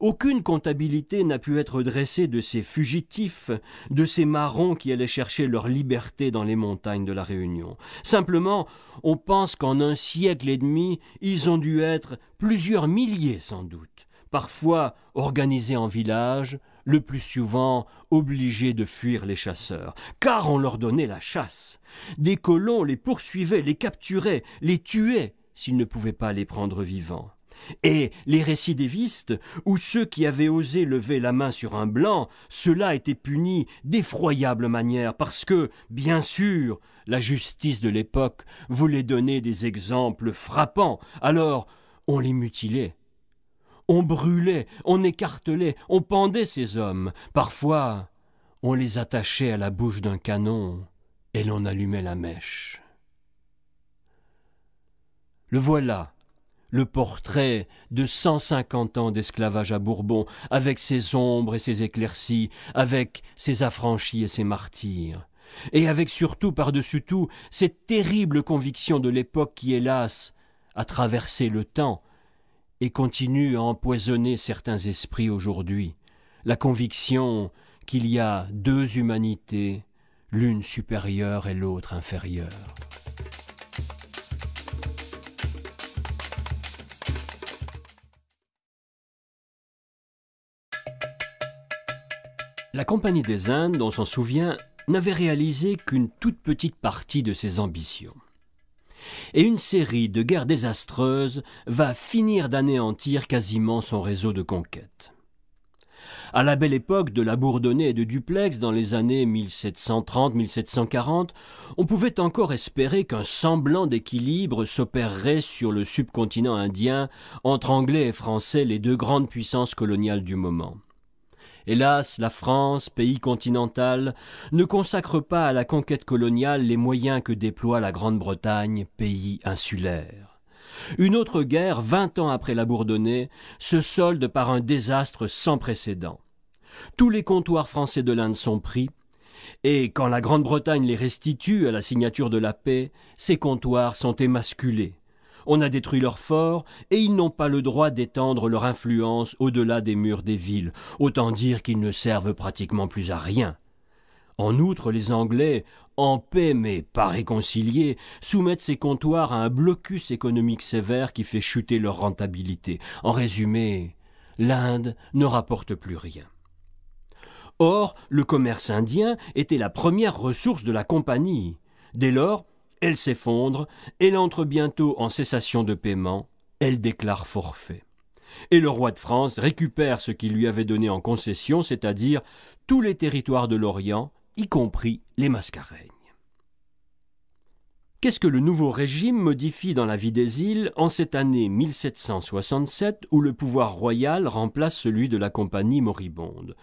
Aucune comptabilité n'a pu être dressée de ces fugitifs, de ces marrons qui allaient chercher leur liberté dans les montagnes de la Réunion. Simplement, on pense qu'en un siècle et demi, ils ont dû être plusieurs milliers sans doute, parfois organisés en villages, le plus souvent obligés de fuir les chasseurs, car on leur donnait la chasse. Des colons les poursuivaient, les capturaient, les tuaient s'ils ne pouvaient pas les prendre vivants. Et les récidivistes, ou ceux qui avaient osé lever la main sur un blanc, cela là étaient punis d'effroyables manières, parce que, bien sûr, la justice de l'époque voulait donner des exemples frappants, alors on les mutilait. On brûlait, on écartelait, on pendait ces hommes. Parfois, on les attachait à la bouche d'un canon et l'on allumait la mèche. Le voilà, le portrait de 150 ans d'esclavage à Bourbon, avec ses ombres et ses éclaircies, avec ses affranchis et ses martyrs, et avec surtout par-dessus tout cette terrible conviction de l'époque qui, hélas, a traversé le temps et continue à empoisonner certains esprits aujourd'hui, la conviction qu'il y a deux humanités, l'une supérieure et l'autre inférieure. La Compagnie des Indes, dont s'en souvient, n'avait réalisé qu'une toute petite partie de ses ambitions. Et une série de guerres désastreuses va finir d'anéantir quasiment son réseau de conquêtes. À la belle époque de la Bourdonnais et de Duplex, dans les années 1730-1740, on pouvait encore espérer qu'un semblant d'équilibre s'opérerait sur le subcontinent indien entre Anglais et Français, les deux grandes puissances coloniales du moment. Hélas, la France, pays continental, ne consacre pas à la conquête coloniale les moyens que déploie la Grande-Bretagne, pays insulaire. Une autre guerre, vingt ans après la Bourdonnée, se solde par un désastre sans précédent. Tous les comptoirs français de l'Inde sont pris, et quand la Grande-Bretagne les restitue à la signature de la paix, ces comptoirs sont émasculés on a détruit leurs forts, et ils n'ont pas le droit d'étendre leur influence au-delà des murs des villes, autant dire qu'ils ne servent pratiquement plus à rien. En outre, les Anglais, en paix mais pas réconciliés, soumettent ces comptoirs à un blocus économique sévère qui fait chuter leur rentabilité. En résumé, l'Inde ne rapporte plus rien. Or, le commerce indien était la première ressource de la compagnie. Dès lors, elle s'effondre, elle entre bientôt en cessation de paiement, elle déclare forfait. Et le roi de France récupère ce qu'il lui avait donné en concession, c'est-à-dire tous les territoires de l'Orient, y compris les Mascareignes. Qu'est-ce que le nouveau régime modifie dans la vie des îles en cette année 1767 où le pouvoir royal remplace celui de la compagnie moribonde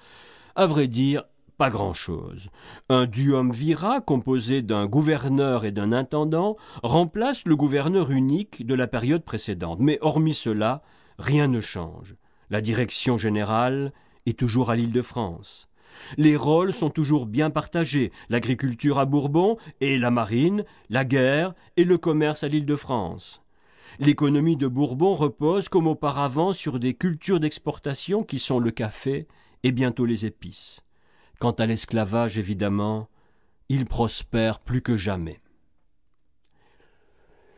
À vrai dire, pas grand-chose. Un duum vira, composé d'un gouverneur et d'un intendant, remplace le gouverneur unique de la période précédente. Mais hormis cela, rien ne change. La direction générale est toujours à l'Île-de-France. Les rôles sont toujours bien partagés, l'agriculture à Bourbon et la marine, la guerre et le commerce à l'Île-de-France. L'économie de Bourbon repose comme auparavant sur des cultures d'exportation qui sont le café et bientôt les épices. Quant à l'esclavage, évidemment, il prospère plus que jamais.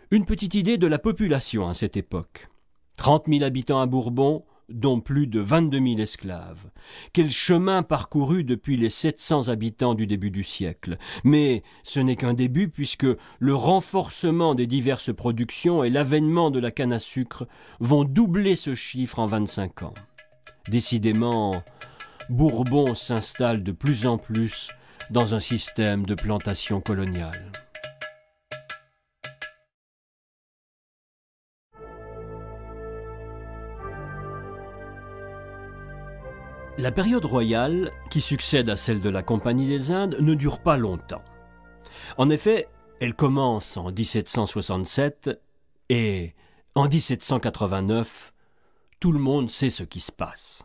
Une petite idée de la population à cette époque. 30 000 habitants à Bourbon, dont plus de 22 000 esclaves. Quel chemin parcouru depuis les 700 habitants du début du siècle. Mais ce n'est qu'un début puisque le renforcement des diverses productions et l'avènement de la canne à sucre vont doubler ce chiffre en 25 ans. Décidément, Bourbon s'installe de plus en plus dans un système de plantation coloniale. La période royale, qui succède à celle de la Compagnie des Indes, ne dure pas longtemps. En effet, elle commence en 1767 et en 1789, tout le monde sait ce qui se passe.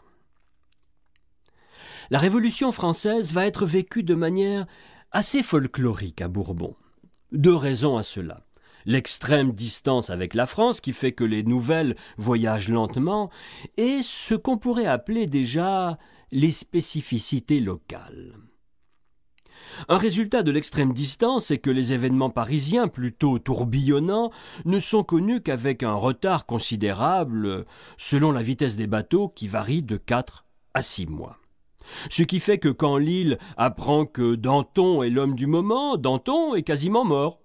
La Révolution française va être vécue de manière assez folklorique à Bourbon. Deux raisons à cela. L'extrême distance avec la France qui fait que les nouvelles voyagent lentement et ce qu'on pourrait appeler déjà les spécificités locales. Un résultat de l'extrême distance est que les événements parisiens, plutôt tourbillonnants, ne sont connus qu'avec un retard considérable, selon la vitesse des bateaux qui varie de 4 à 6 mois. Ce qui fait que quand Lille apprend que Danton est l'homme du moment, Danton est quasiment mort.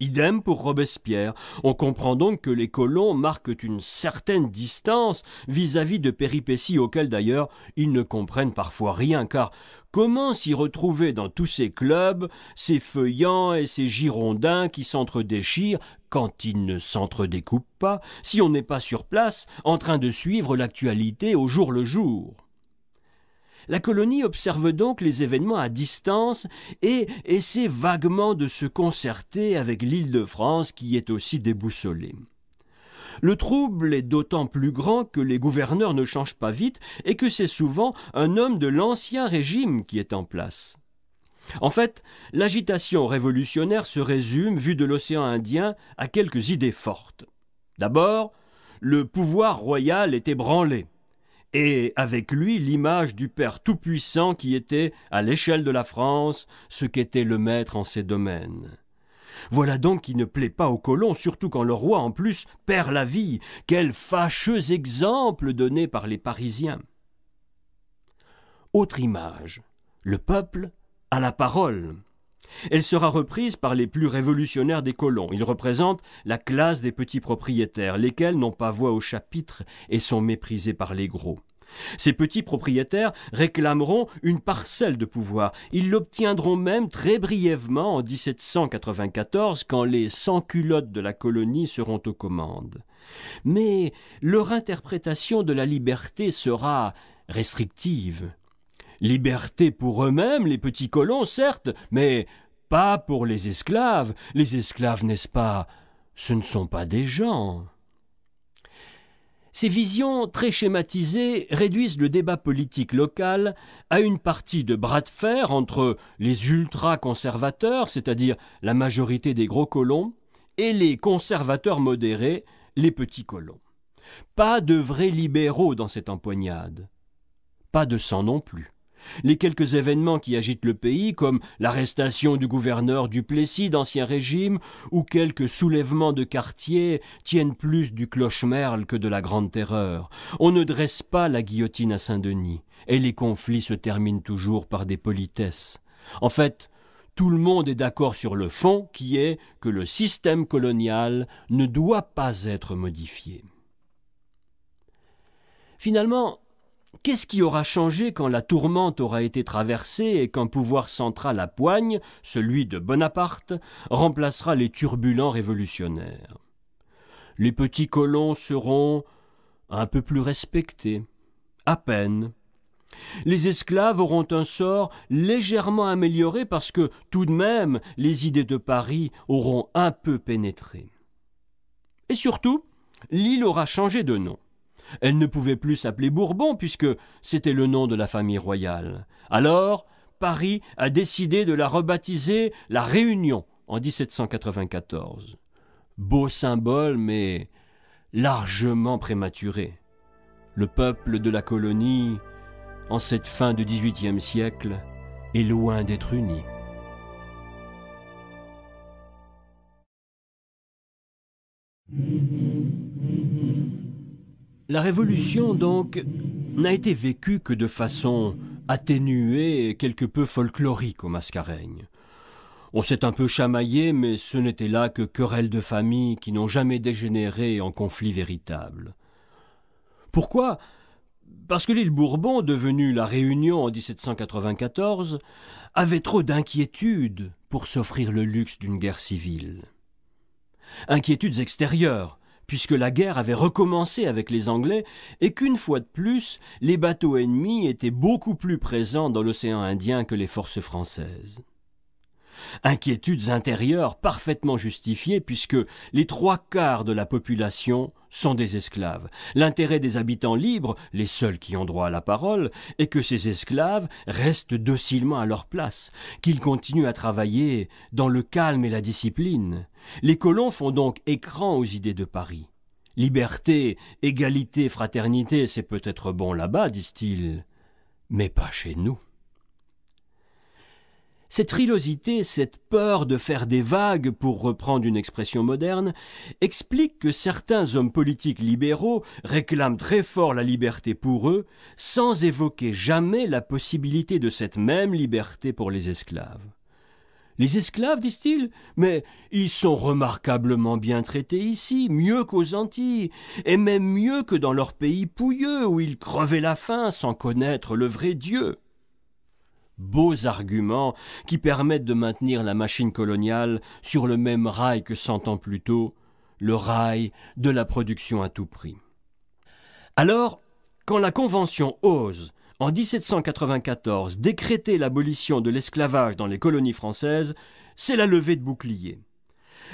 Idem pour Robespierre. On comprend donc que les colons marquent une certaine distance vis-à-vis de péripéties auxquelles d'ailleurs ils ne comprennent parfois rien, car comment s'y retrouver dans tous ces clubs, ces feuillants et ces girondins qui s'entredéchirent quand ils ne s'entredécoupent pas, si on n'est pas sur place en train de suivre l'actualité au jour le jour la colonie observe donc les événements à distance et essaie vaguement de se concerter avec l'île de France qui est aussi déboussolée. Le trouble est d'autant plus grand que les gouverneurs ne changent pas vite et que c'est souvent un homme de l'ancien régime qui est en place. En fait, l'agitation révolutionnaire se résume, vue de l'océan Indien, à quelques idées fortes. D'abord, le pouvoir royal est ébranlé et avec lui l'image du Père Tout-Puissant qui était, à l'échelle de la France, ce qu'était le maître en ses domaines. Voilà donc qui ne plaît pas aux colons, surtout quand le roi en plus perd la vie. Quel fâcheux exemple donné par les Parisiens. Autre image. Le peuple a la parole. Elle sera reprise par les plus révolutionnaires des colons. Ils représentent la classe des petits propriétaires, lesquels n'ont pas voix au chapitre et sont méprisés par les gros. Ces petits propriétaires réclameront une parcelle de pouvoir. Ils l'obtiendront même très brièvement en 1794 quand les sans-culottes de la colonie seront aux commandes. Mais leur interprétation de la liberté sera restrictive. Liberté pour eux-mêmes, les petits colons, certes, mais pas pour les esclaves. Les esclaves, n'est-ce pas Ce ne sont pas des gens. Ces visions très schématisées réduisent le débat politique local à une partie de bras de fer entre les ultra-conservateurs, c'est-à-dire la majorité des gros colons, et les conservateurs modérés, les petits colons. Pas de vrais libéraux dans cette empoignade. Pas de sang non plus. Les quelques événements qui agitent le pays, comme l'arrestation du gouverneur Duplessis d'Ancien Régime, ou quelques soulèvements de quartier, tiennent plus du clochemerle que de la Grande Terreur. On ne dresse pas la guillotine à Saint-Denis, et les conflits se terminent toujours par des politesses. En fait, tout le monde est d'accord sur le fond, qui est que le système colonial ne doit pas être modifié. Finalement, Qu'est-ce qui aura changé quand la tourmente aura été traversée et qu'un pouvoir central à poigne, celui de Bonaparte, remplacera les turbulents révolutionnaires Les petits colons seront un peu plus respectés, à peine. Les esclaves auront un sort légèrement amélioré parce que, tout de même, les idées de Paris auront un peu pénétré. Et surtout, l'île aura changé de nom. Elle ne pouvait plus s'appeler Bourbon puisque c'était le nom de la famille royale. Alors, Paris a décidé de la rebaptiser la Réunion en 1794. Beau symbole, mais largement prématuré. Le peuple de la colonie, en cette fin du XVIIIe siècle, est loin d'être uni. La révolution, donc, n'a été vécue que de façon atténuée et quelque peu folklorique au Mascaregne. On s'est un peu chamaillé, mais ce n'était là que querelles de famille qui n'ont jamais dégénéré en conflit véritable. Pourquoi Parce que l'île Bourbon, devenue la Réunion en 1794, avait trop d'inquiétudes pour s'offrir le luxe d'une guerre civile. Inquiétudes extérieures, puisque la guerre avait recommencé avec les Anglais et qu'une fois de plus, les bateaux ennemis étaient beaucoup plus présents dans l'océan Indien que les forces françaises. Inquiétudes intérieures parfaitement justifiées puisque les trois quarts de la population sont des esclaves. L'intérêt des habitants libres, les seuls qui ont droit à la parole, est que ces esclaves restent docilement à leur place, qu'ils continuent à travailler dans le calme et la discipline. Les colons font donc écran aux idées de Paris. Liberté, égalité, fraternité, c'est peut-être bon là-bas, disent-ils, mais pas chez nous. Cette frilosité, cette peur de faire des vagues, pour reprendre une expression moderne, explique que certains hommes politiques libéraux réclament très fort la liberté pour eux, sans évoquer jamais la possibilité de cette même liberté pour les esclaves. Les esclaves, disent-ils, mais ils sont remarquablement bien traités ici, mieux qu'aux Antilles, et même mieux que dans leur pays pouilleux où ils crevaient la faim sans connaître le vrai Dieu beaux arguments qui permettent de maintenir la machine coloniale sur le même rail que cent ans plus tôt, le rail de la production à tout prix. Alors, quand la Convention ose, en 1794, décréter l'abolition de l'esclavage dans les colonies françaises, c'est la levée de boucliers.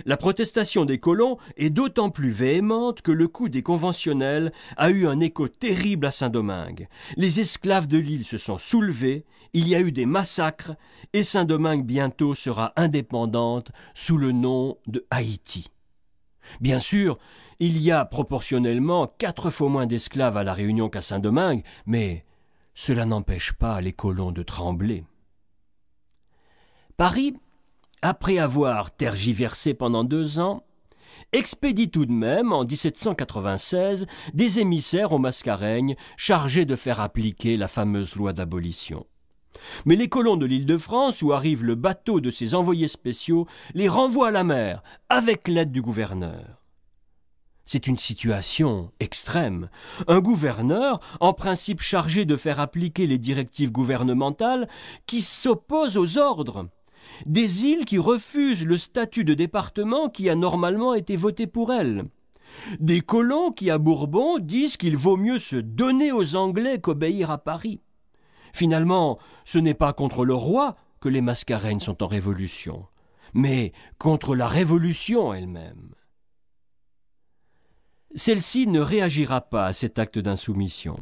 La protestation des colons est d'autant plus véhémente que le coup des conventionnels a eu un écho terrible à Saint-Domingue. Les esclaves de l'île se sont soulevés il y a eu des massacres et Saint-Domingue bientôt sera indépendante sous le nom de Haïti. Bien sûr, il y a proportionnellement quatre fois moins d'esclaves à La Réunion qu'à Saint-Domingue, mais cela n'empêche pas les colons de trembler. Paris, après avoir tergiversé pendant deux ans, expédie tout de même, en 1796, des émissaires au Mascareignes chargés de faire appliquer la fameuse loi d'abolition. Mais les colons de l'île de France, où arrive le bateau de ses envoyés spéciaux, les renvoient à la mer, avec l'aide du gouverneur. C'est une situation extrême. Un gouverneur, en principe chargé de faire appliquer les directives gouvernementales, qui s'oppose aux ordres. Des îles qui refusent le statut de département qui a normalement été voté pour elles. Des colons qui, à Bourbon, disent qu'il vaut mieux se donner aux Anglais qu'obéir à Paris. Finalement, ce n'est pas contre le roi que les mascarennes sont en révolution, mais contre la révolution elle-même. Celle-ci ne réagira pas à cet acte d'insoumission.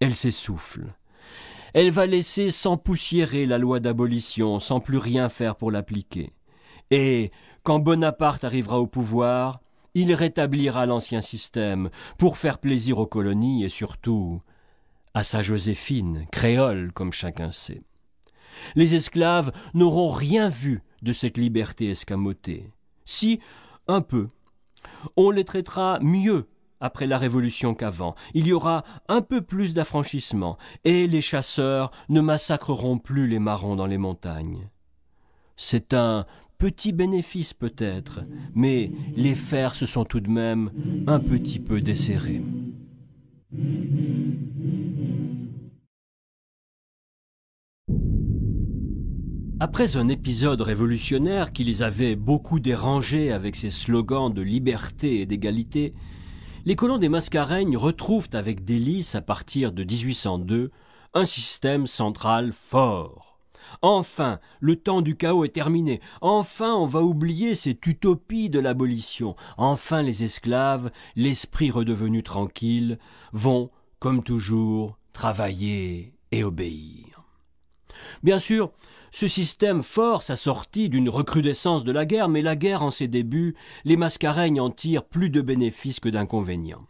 Elle s'essouffle. Elle va laisser s'empoussiérer la loi d'abolition sans plus rien faire pour l'appliquer. Et, quand Bonaparte arrivera au pouvoir, il rétablira l'ancien système pour faire plaisir aux colonies et surtout à sa Joséphine, créole comme chacun sait. Les esclaves n'auront rien vu de cette liberté escamotée. Si, un peu, on les traitera mieux après la Révolution qu'avant. Il y aura un peu plus d'affranchissement, et les chasseurs ne massacreront plus les marrons dans les montagnes. C'est un petit bénéfice peut-être, mais les fers se sont tout de même un petit peu desserrés. Après un épisode révolutionnaire qui les avait beaucoup dérangés avec ses slogans de liberté et d'égalité, les colons des Mascareignes retrouvent avec délice à partir de 1802 un système central fort. Enfin, le temps du chaos est terminé. Enfin, on va oublier cette utopie de l'abolition. Enfin, les esclaves, l'esprit redevenu tranquille, vont, comme toujours, travailler et obéir. Bien sûr, ce système force a sorti d'une recrudescence de la guerre, mais la guerre en ses débuts, les mascareignes en tirent plus de bénéfices que d'inconvénients.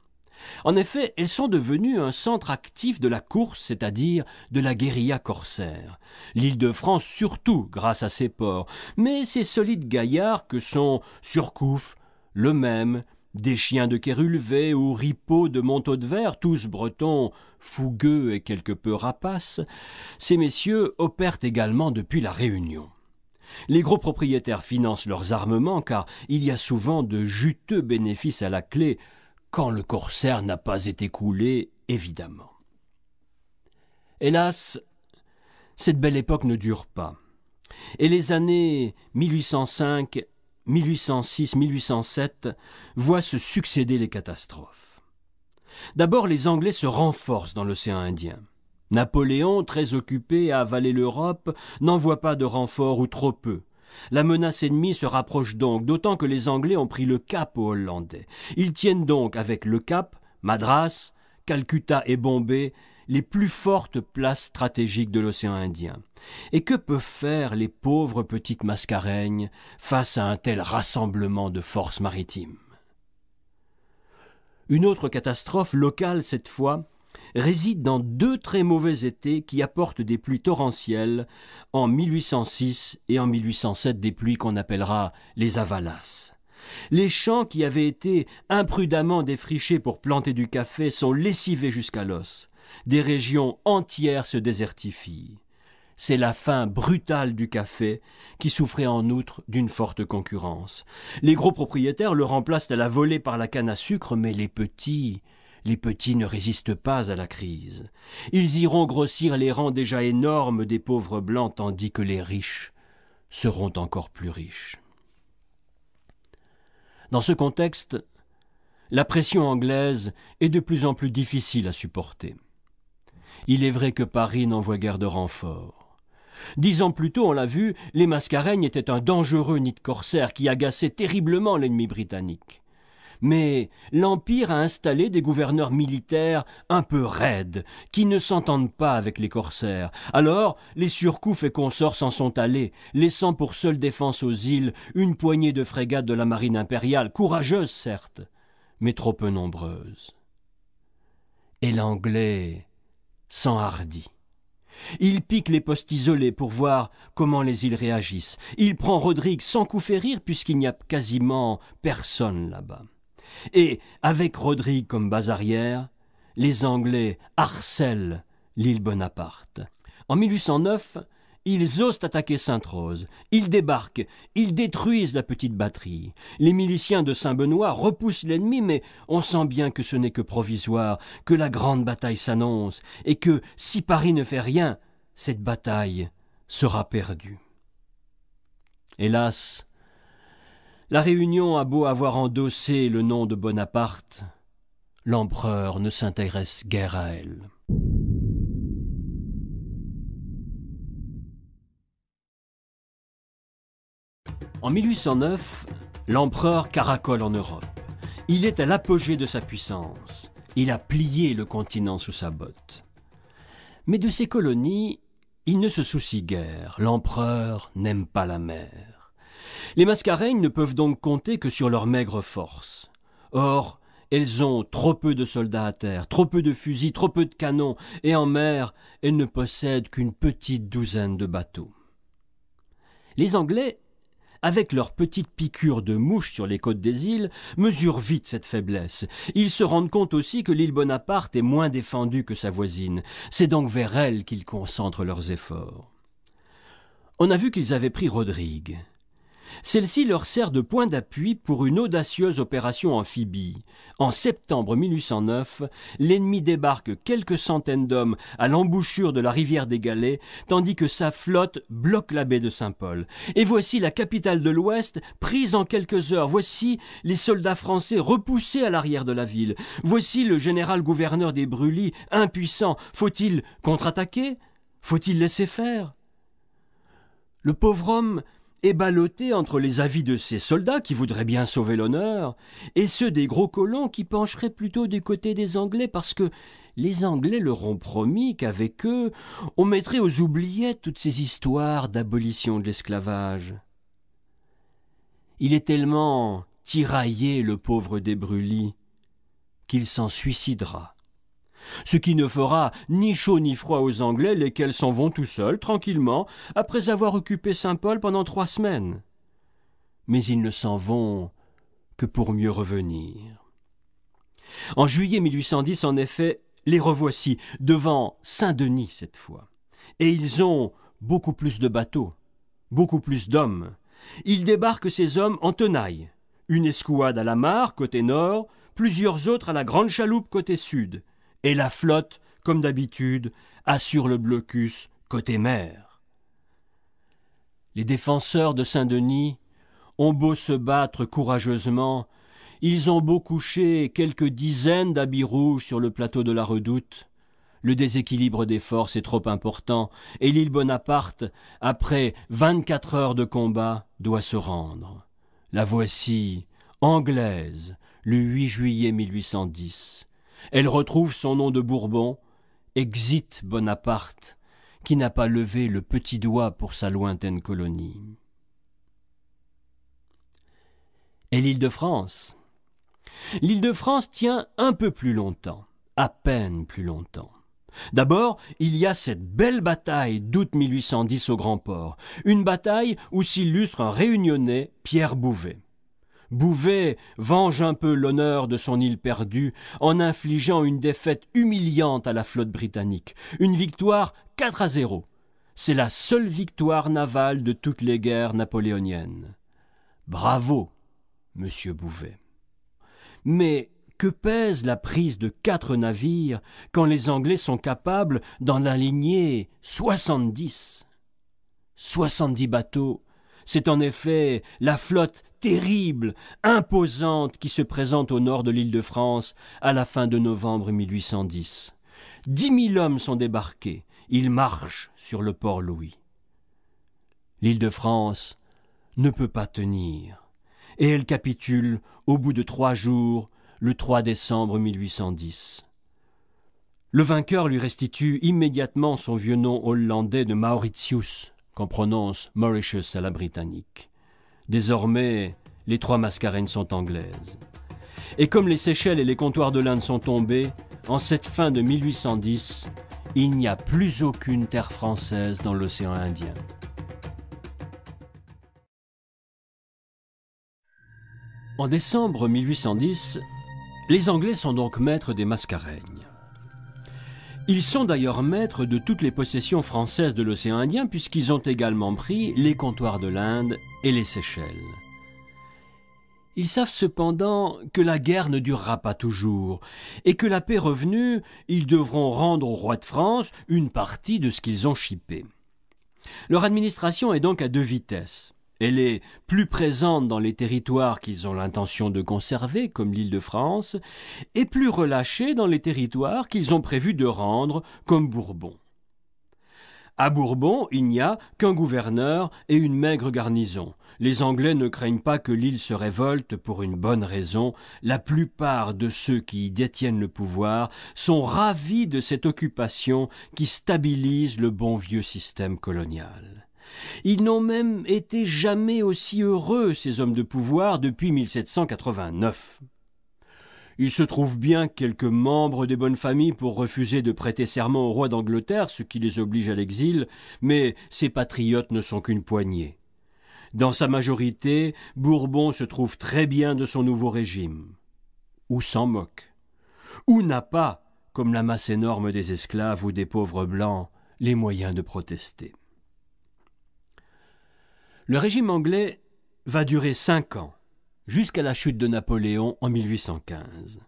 En effet, elles sont devenues un centre actif de la course, c'est-à-dire de la guérilla corsaire. L'Île-de-France surtout grâce à ses ports, mais ces solides gaillards que sont Surcouf, le même, des chiens de Kerulvet ou Ripaud de Monteau de Verre, tous bretons, fougueux et quelque peu rapaces, ces messieurs opèrent également depuis la Réunion. Les gros propriétaires financent leurs armements car il y a souvent de juteux bénéfices à la clé quand le corsaire n'a pas été coulé, évidemment. Hélas, cette belle époque ne dure pas. Et les années 1805, 1806, 1807 voient se succéder les catastrophes. D'abord, les Anglais se renforcent dans l'océan Indien. Napoléon, très occupé à avaler l'Europe, n'envoie pas de renforts ou trop peu. La menace ennemie se rapproche donc, d'autant que les Anglais ont pris le cap aux Hollandais. Ils tiennent donc avec le cap, Madras, Calcutta et Bombay les plus fortes places stratégiques de l'océan Indien. Et que peuvent faire les pauvres petites mascareignes face à un tel rassemblement de forces maritimes Une autre catastrophe locale cette fois réside dans deux très mauvais étés qui apportent des pluies torrentielles en 1806 et en 1807 des pluies qu'on appellera les avalas. Les champs qui avaient été imprudemment défrichés pour planter du café sont lessivés jusqu'à l'os. Des régions entières se désertifient. C'est la fin brutale du café qui souffrait en outre d'une forte concurrence. Les gros propriétaires le remplacent à la volée par la canne à sucre, mais les petits les petits ne résistent pas à la crise. Ils iront grossir les rangs déjà énormes des pauvres blancs tandis que les riches seront encore plus riches. Dans ce contexte, la pression anglaise est de plus en plus difficile à supporter. Il est vrai que Paris n'envoie guère de renforts. Dix ans plus tôt, on l'a vu, les Mascareignes étaient un dangereux nid de corsaires qui agaçait terriblement l'ennemi britannique. Mais l'Empire a installé des gouverneurs militaires un peu raides, qui ne s'entendent pas avec les corsaires. Alors, les surcoufs et consorts s'en sont allés, laissant pour seule défense aux îles une poignée de frégates de la marine impériale, courageuses certes, mais trop peu nombreuses. Et l'anglais s'enhardit. Il pique les postes isolés pour voir comment les îles réagissent. Il prend Rodrigue sans coup férir puisqu'il n'y a quasiment personne là-bas. Et, avec Rodrigue comme base arrière, les Anglais harcèlent l'île Bonaparte. En 1809, ils osent attaquer Sainte-Rose, ils débarquent, ils détruisent la petite batterie. Les miliciens de Saint-Benoît repoussent l'ennemi, mais on sent bien que ce n'est que provisoire, que la grande bataille s'annonce, et que, si Paris ne fait rien, cette bataille sera perdue. Hélas, la Réunion a beau avoir endossé le nom de Bonaparte, l'empereur ne s'intéresse guère à elle. En 1809, l'empereur caracole en Europe. Il est à l'apogée de sa puissance. Il a plié le continent sous sa botte. Mais de ses colonies, il ne se soucie guère. L'empereur n'aime pas la mer. Les mascareignes ne peuvent donc compter que sur leur maigre force. Or, elles ont trop peu de soldats à terre, trop peu de fusils, trop peu de canons, et en mer, elles ne possèdent qu'une petite douzaine de bateaux. Les Anglais, avec leurs petites piqûres de mouches sur les côtes des îles, mesurent vite cette faiblesse. Ils se rendent compte aussi que l'île Bonaparte est moins défendue que sa voisine. C'est donc vers elle qu'ils concentrent leurs efforts. On a vu qu'ils avaient pris Rodrigue. Celle-ci leur sert de point d'appui pour une audacieuse opération amphibie. En septembre 1809, l'ennemi débarque quelques centaines d'hommes à l'embouchure de la rivière des Galets, tandis que sa flotte bloque la baie de Saint-Paul. Et voici la capitale de l'Ouest prise en quelques heures. Voici les soldats français repoussés à l'arrière de la ville. Voici le général gouverneur des Brûlis, impuissant. Faut-il contre-attaquer Faut-il laisser faire Le pauvre homme ballotté entre les avis de ces soldats qui voudraient bien sauver l'honneur et ceux des gros colons qui pencheraient plutôt du côté des Anglais parce que les Anglais leur ont promis qu'avec eux, on mettrait aux oubliettes toutes ces histoires d'abolition de l'esclavage. Il est tellement tiraillé, le pauvre Débruli, qu'il s'en suicidera ce qui ne fera ni chaud ni froid aux Anglais, lesquels s'en vont tout seuls, tranquillement, après avoir occupé Saint-Paul pendant trois semaines. Mais ils ne s'en vont que pour mieux revenir. En juillet 1810, en effet, les revoici, devant Saint-Denis cette fois. Et ils ont beaucoup plus de bateaux, beaucoup plus d'hommes. Ils débarquent ces hommes en tenaille. Une escouade à la mare, côté nord, plusieurs autres à la grande chaloupe, côté sud et la flotte, comme d'habitude, assure le blocus côté mer. Les défenseurs de Saint-Denis ont beau se battre courageusement, ils ont beau coucher quelques dizaines d'habits rouges sur le plateau de la redoute, le déséquilibre des forces est trop important, et l'île Bonaparte, après vingt-quatre heures de combat, doit se rendre. La voici, anglaise, le 8 juillet 1810, elle retrouve son nom de Bourbon, exit Bonaparte, qui n'a pas levé le petit doigt pour sa lointaine colonie. Et l'île de France L'île de France tient un peu plus longtemps, à peine plus longtemps. D'abord, il y a cette belle bataille d'août 1810 au Grand Port, une bataille où s'illustre un réunionnais, Pierre Bouvet. Bouvet venge un peu l'honneur de son île perdue en infligeant une défaite humiliante à la flotte britannique, une victoire 4 à 0. C'est la seule victoire navale de toutes les guerres napoléoniennes. Bravo, monsieur Bouvet. Mais que pèse la prise de quatre navires quand les Anglais sont capables d'en aligner soixante-dix Soixante-dix bateaux, c'est en effet la flotte terrible, imposante, qui se présente au nord de l'île de France à la fin de novembre 1810. Dix mille hommes sont débarqués. Ils marchent sur le port Louis. L'île de France ne peut pas tenir, et elle capitule au bout de trois jours, le 3 décembre 1810. Le vainqueur lui restitue immédiatement son vieux nom hollandais de Mauritius, qu'on prononce Mauritius à la britannique. Désormais, les trois mascarennes sont anglaises. Et comme les Seychelles et les comptoirs de l'Inde sont tombés, en cette fin de 1810, il n'y a plus aucune terre française dans l'océan Indien. En décembre 1810, les Anglais sont donc maîtres des mascareignes. Ils sont d'ailleurs maîtres de toutes les possessions françaises de l'océan Indien puisqu'ils ont également pris les comptoirs de l'Inde et les Seychelles. Ils savent cependant que la guerre ne durera pas toujours, et que la paix revenue, ils devront rendre au roi de France une partie de ce qu'ils ont chippé. Leur administration est donc à deux vitesses. Elle est plus présente dans les territoires qu'ils ont l'intention de conserver, comme l'île de France, et plus relâchée dans les territoires qu'ils ont prévu de rendre, comme Bourbon. À Bourbon, il n'y a qu'un gouverneur et une maigre garnison. Les Anglais ne craignent pas que l'île se révolte pour une bonne raison. La plupart de ceux qui y détiennent le pouvoir sont ravis de cette occupation qui stabilise le bon vieux système colonial. Ils n'ont même été jamais aussi heureux, ces hommes de pouvoir, depuis 1789. Il se trouve bien quelques membres des bonnes familles pour refuser de prêter serment au roi d'Angleterre, ce qui les oblige à l'exil, mais ces patriotes ne sont qu'une poignée. Dans sa majorité, Bourbon se trouve très bien de son nouveau régime. Ou s'en moque. Ou n'a pas, comme la masse énorme des esclaves ou des pauvres blancs, les moyens de protester. Le régime anglais va durer cinq ans, jusqu'à la chute de Napoléon en 1815.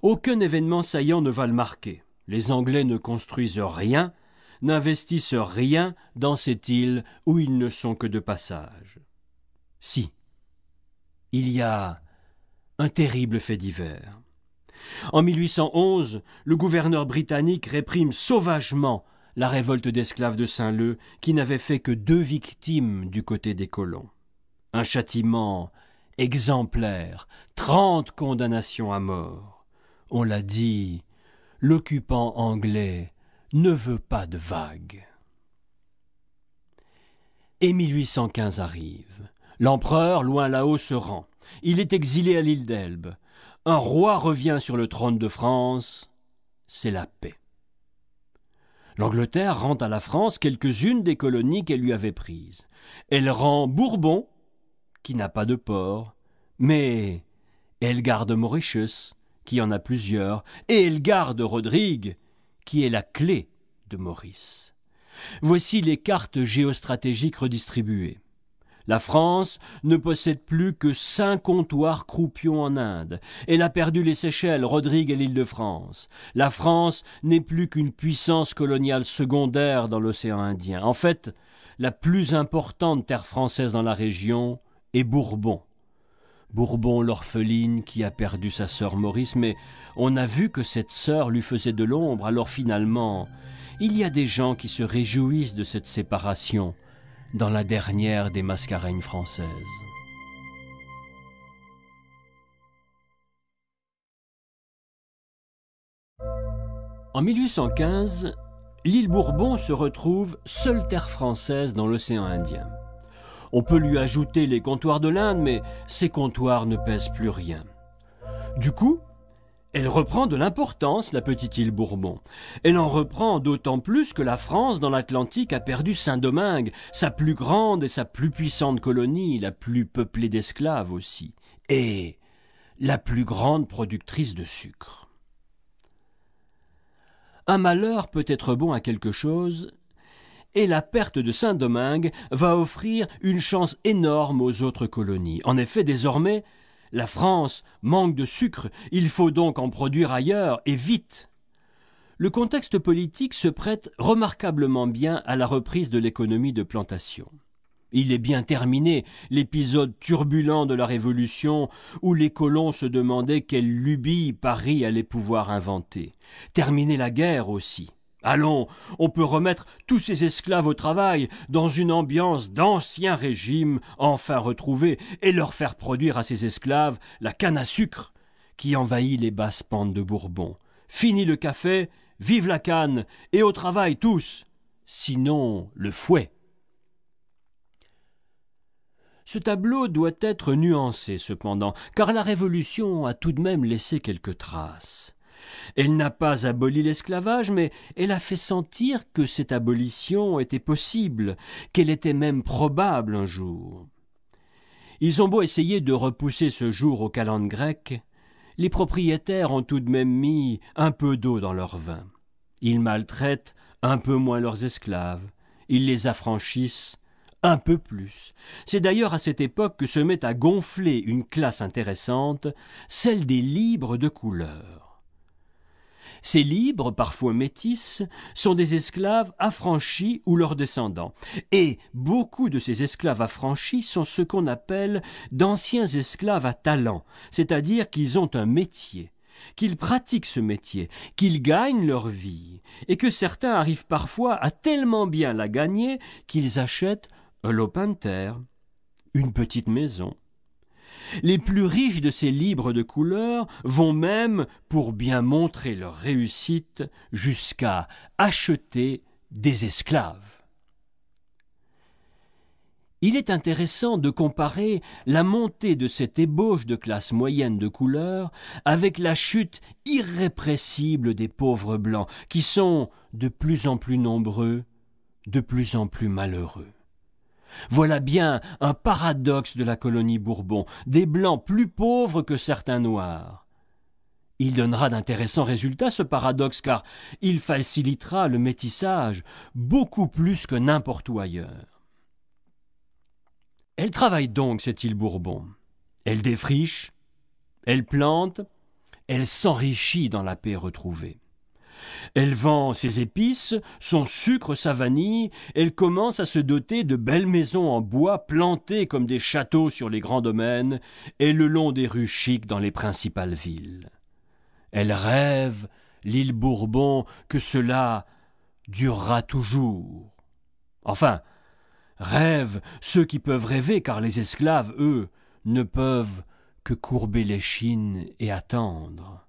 Aucun événement saillant ne va le marquer. Les Anglais ne construisent rien, n'investissent rien dans cette île où ils ne sont que de passage. Si, il y a un terrible fait divers. En 1811, le gouverneur britannique réprime sauvagement la révolte d'esclaves de Saint-Leu, qui n'avait fait que deux victimes du côté des colons. Un châtiment exemplaire, trente condamnations à mort. On l'a dit, l'occupant anglais ne veut pas de vagues. Et 1815 arrive. L'empereur, loin là-haut, se rend. Il est exilé à l'île d'Elbe. Un roi revient sur le trône de France. C'est la paix. L'Angleterre rend à la France quelques-unes des colonies qu'elle lui avait prises. Elle rend Bourbon, qui n'a pas de port, mais elle garde Mauritius, qui en a plusieurs, et elle garde Rodrigue, qui est la clé de Maurice. Voici les cartes géostratégiques redistribuées. La France ne possède plus que cinq comptoirs croupions en Inde. Elle a perdu les Seychelles, Rodrigue et l'île de France. La France n'est plus qu'une puissance coloniale secondaire dans l'océan Indien. En fait, la plus importante terre française dans la région est Bourbon. Bourbon, l'orpheline qui a perdu sa sœur Maurice, mais on a vu que cette sœur lui faisait de l'ombre, alors finalement, il y a des gens qui se réjouissent de cette séparation dans la dernière des mascareignes françaises. En 1815, l'île Bourbon se retrouve seule terre française dans l'océan Indien. On peut lui ajouter les comptoirs de l'Inde, mais ces comptoirs ne pèsent plus rien. Du coup, elle reprend de l'importance, la petite île Bourbon. Elle en reprend d'autant plus que la France, dans l'Atlantique, a perdu Saint-Domingue, sa plus grande et sa plus puissante colonie, la plus peuplée d'esclaves aussi, et la plus grande productrice de sucre. Un malheur peut être bon à quelque chose, et la perte de Saint-Domingue va offrir une chance énorme aux autres colonies. En effet, désormais, la France manque de sucre, il faut donc en produire ailleurs, et vite. Le contexte politique se prête remarquablement bien à la reprise de l'économie de plantation. Il est bien terminé l'épisode turbulent de la Révolution où les colons se demandaient quelle lubie Paris allait pouvoir inventer. Terminé la guerre aussi. Allons, on peut remettre tous ces esclaves au travail, dans une ambiance d'ancien régime enfin retrouvée, et leur faire produire à ces esclaves la canne à sucre qui envahit les basses pentes de Bourbon. Fini le café, vive la canne, et au travail tous, sinon le fouet. Ce tableau doit être nuancé cependant, car la Révolution a tout de même laissé quelques traces. Elle n'a pas aboli l'esclavage, mais elle a fait sentir que cette abolition était possible, qu'elle était même probable un jour. Ils ont beau essayer de repousser ce jour au calende grec, les propriétaires ont tout de même mis un peu d'eau dans leur vin. Ils maltraitent un peu moins leurs esclaves, ils les affranchissent un peu plus. C'est d'ailleurs à cette époque que se met à gonfler une classe intéressante, celle des libres de couleur. Ces libres, parfois métisses, sont des esclaves affranchis ou leurs descendants. Et beaucoup de ces esclaves affranchis sont ce qu'on appelle d'anciens esclaves à talent, c'est-à-dire qu'ils ont un métier qu'ils pratiquent ce métier, qu'ils gagnent leur vie, et que certains arrivent parfois à tellement bien la gagner qu'ils achètent un lopin de terre, une petite maison, les plus riches de ces libres de couleur vont même, pour bien montrer leur réussite, jusqu'à acheter des esclaves. Il est intéressant de comparer la montée de cette ébauche de classe moyenne de couleur avec la chute irrépressible des pauvres blancs, qui sont de plus en plus nombreux, de plus en plus malheureux. Voilà bien un paradoxe de la colonie Bourbon, des Blancs plus pauvres que certains Noirs. Il donnera d'intéressants résultats ce paradoxe car il facilitera le métissage beaucoup plus que n'importe où ailleurs. Elle travaille donc cette île Bourbon. Elle défriche, elle plante, elle s'enrichit dans la paix retrouvée. Elle vend ses épices, son sucre, sa vanille, elle commence à se doter de belles maisons en bois plantées comme des châteaux sur les grands domaines et le long des rues chics dans les principales villes. Elle rêve, l'île Bourbon, que cela durera toujours. Enfin, rêve ceux qui peuvent rêver, car les esclaves, eux, ne peuvent que courber l'échine et attendre.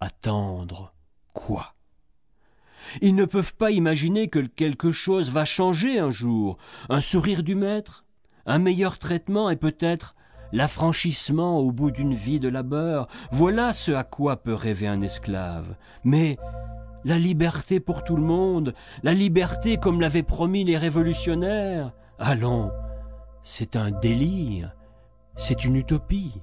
Attendre quoi Ils ne peuvent pas imaginer que quelque chose va changer un jour, un sourire du maître, un meilleur traitement et peut-être l'affranchissement au bout d'une vie de labeur. Voilà ce à quoi peut rêver un esclave. Mais la liberté pour tout le monde, la liberté comme l'avaient promis les révolutionnaires. Allons, c'est un délire, c'est une utopie.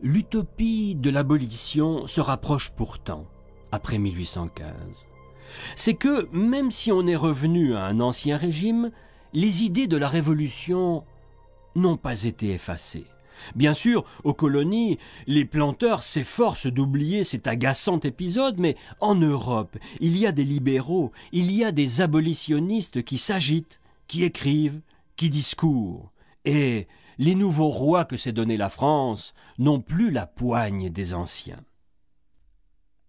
L'utopie de l'abolition se rapproche pourtant, après 1815. C'est que, même si on est revenu à un ancien régime, les idées de la Révolution n'ont pas été effacées. Bien sûr, aux colonies, les planteurs s'efforcent d'oublier cet agaçant épisode, mais en Europe, il y a des libéraux, il y a des abolitionnistes qui s'agitent, qui écrivent, qui discourent. Et les nouveaux rois que s'est donnée la France n'ont plus la poigne des anciens.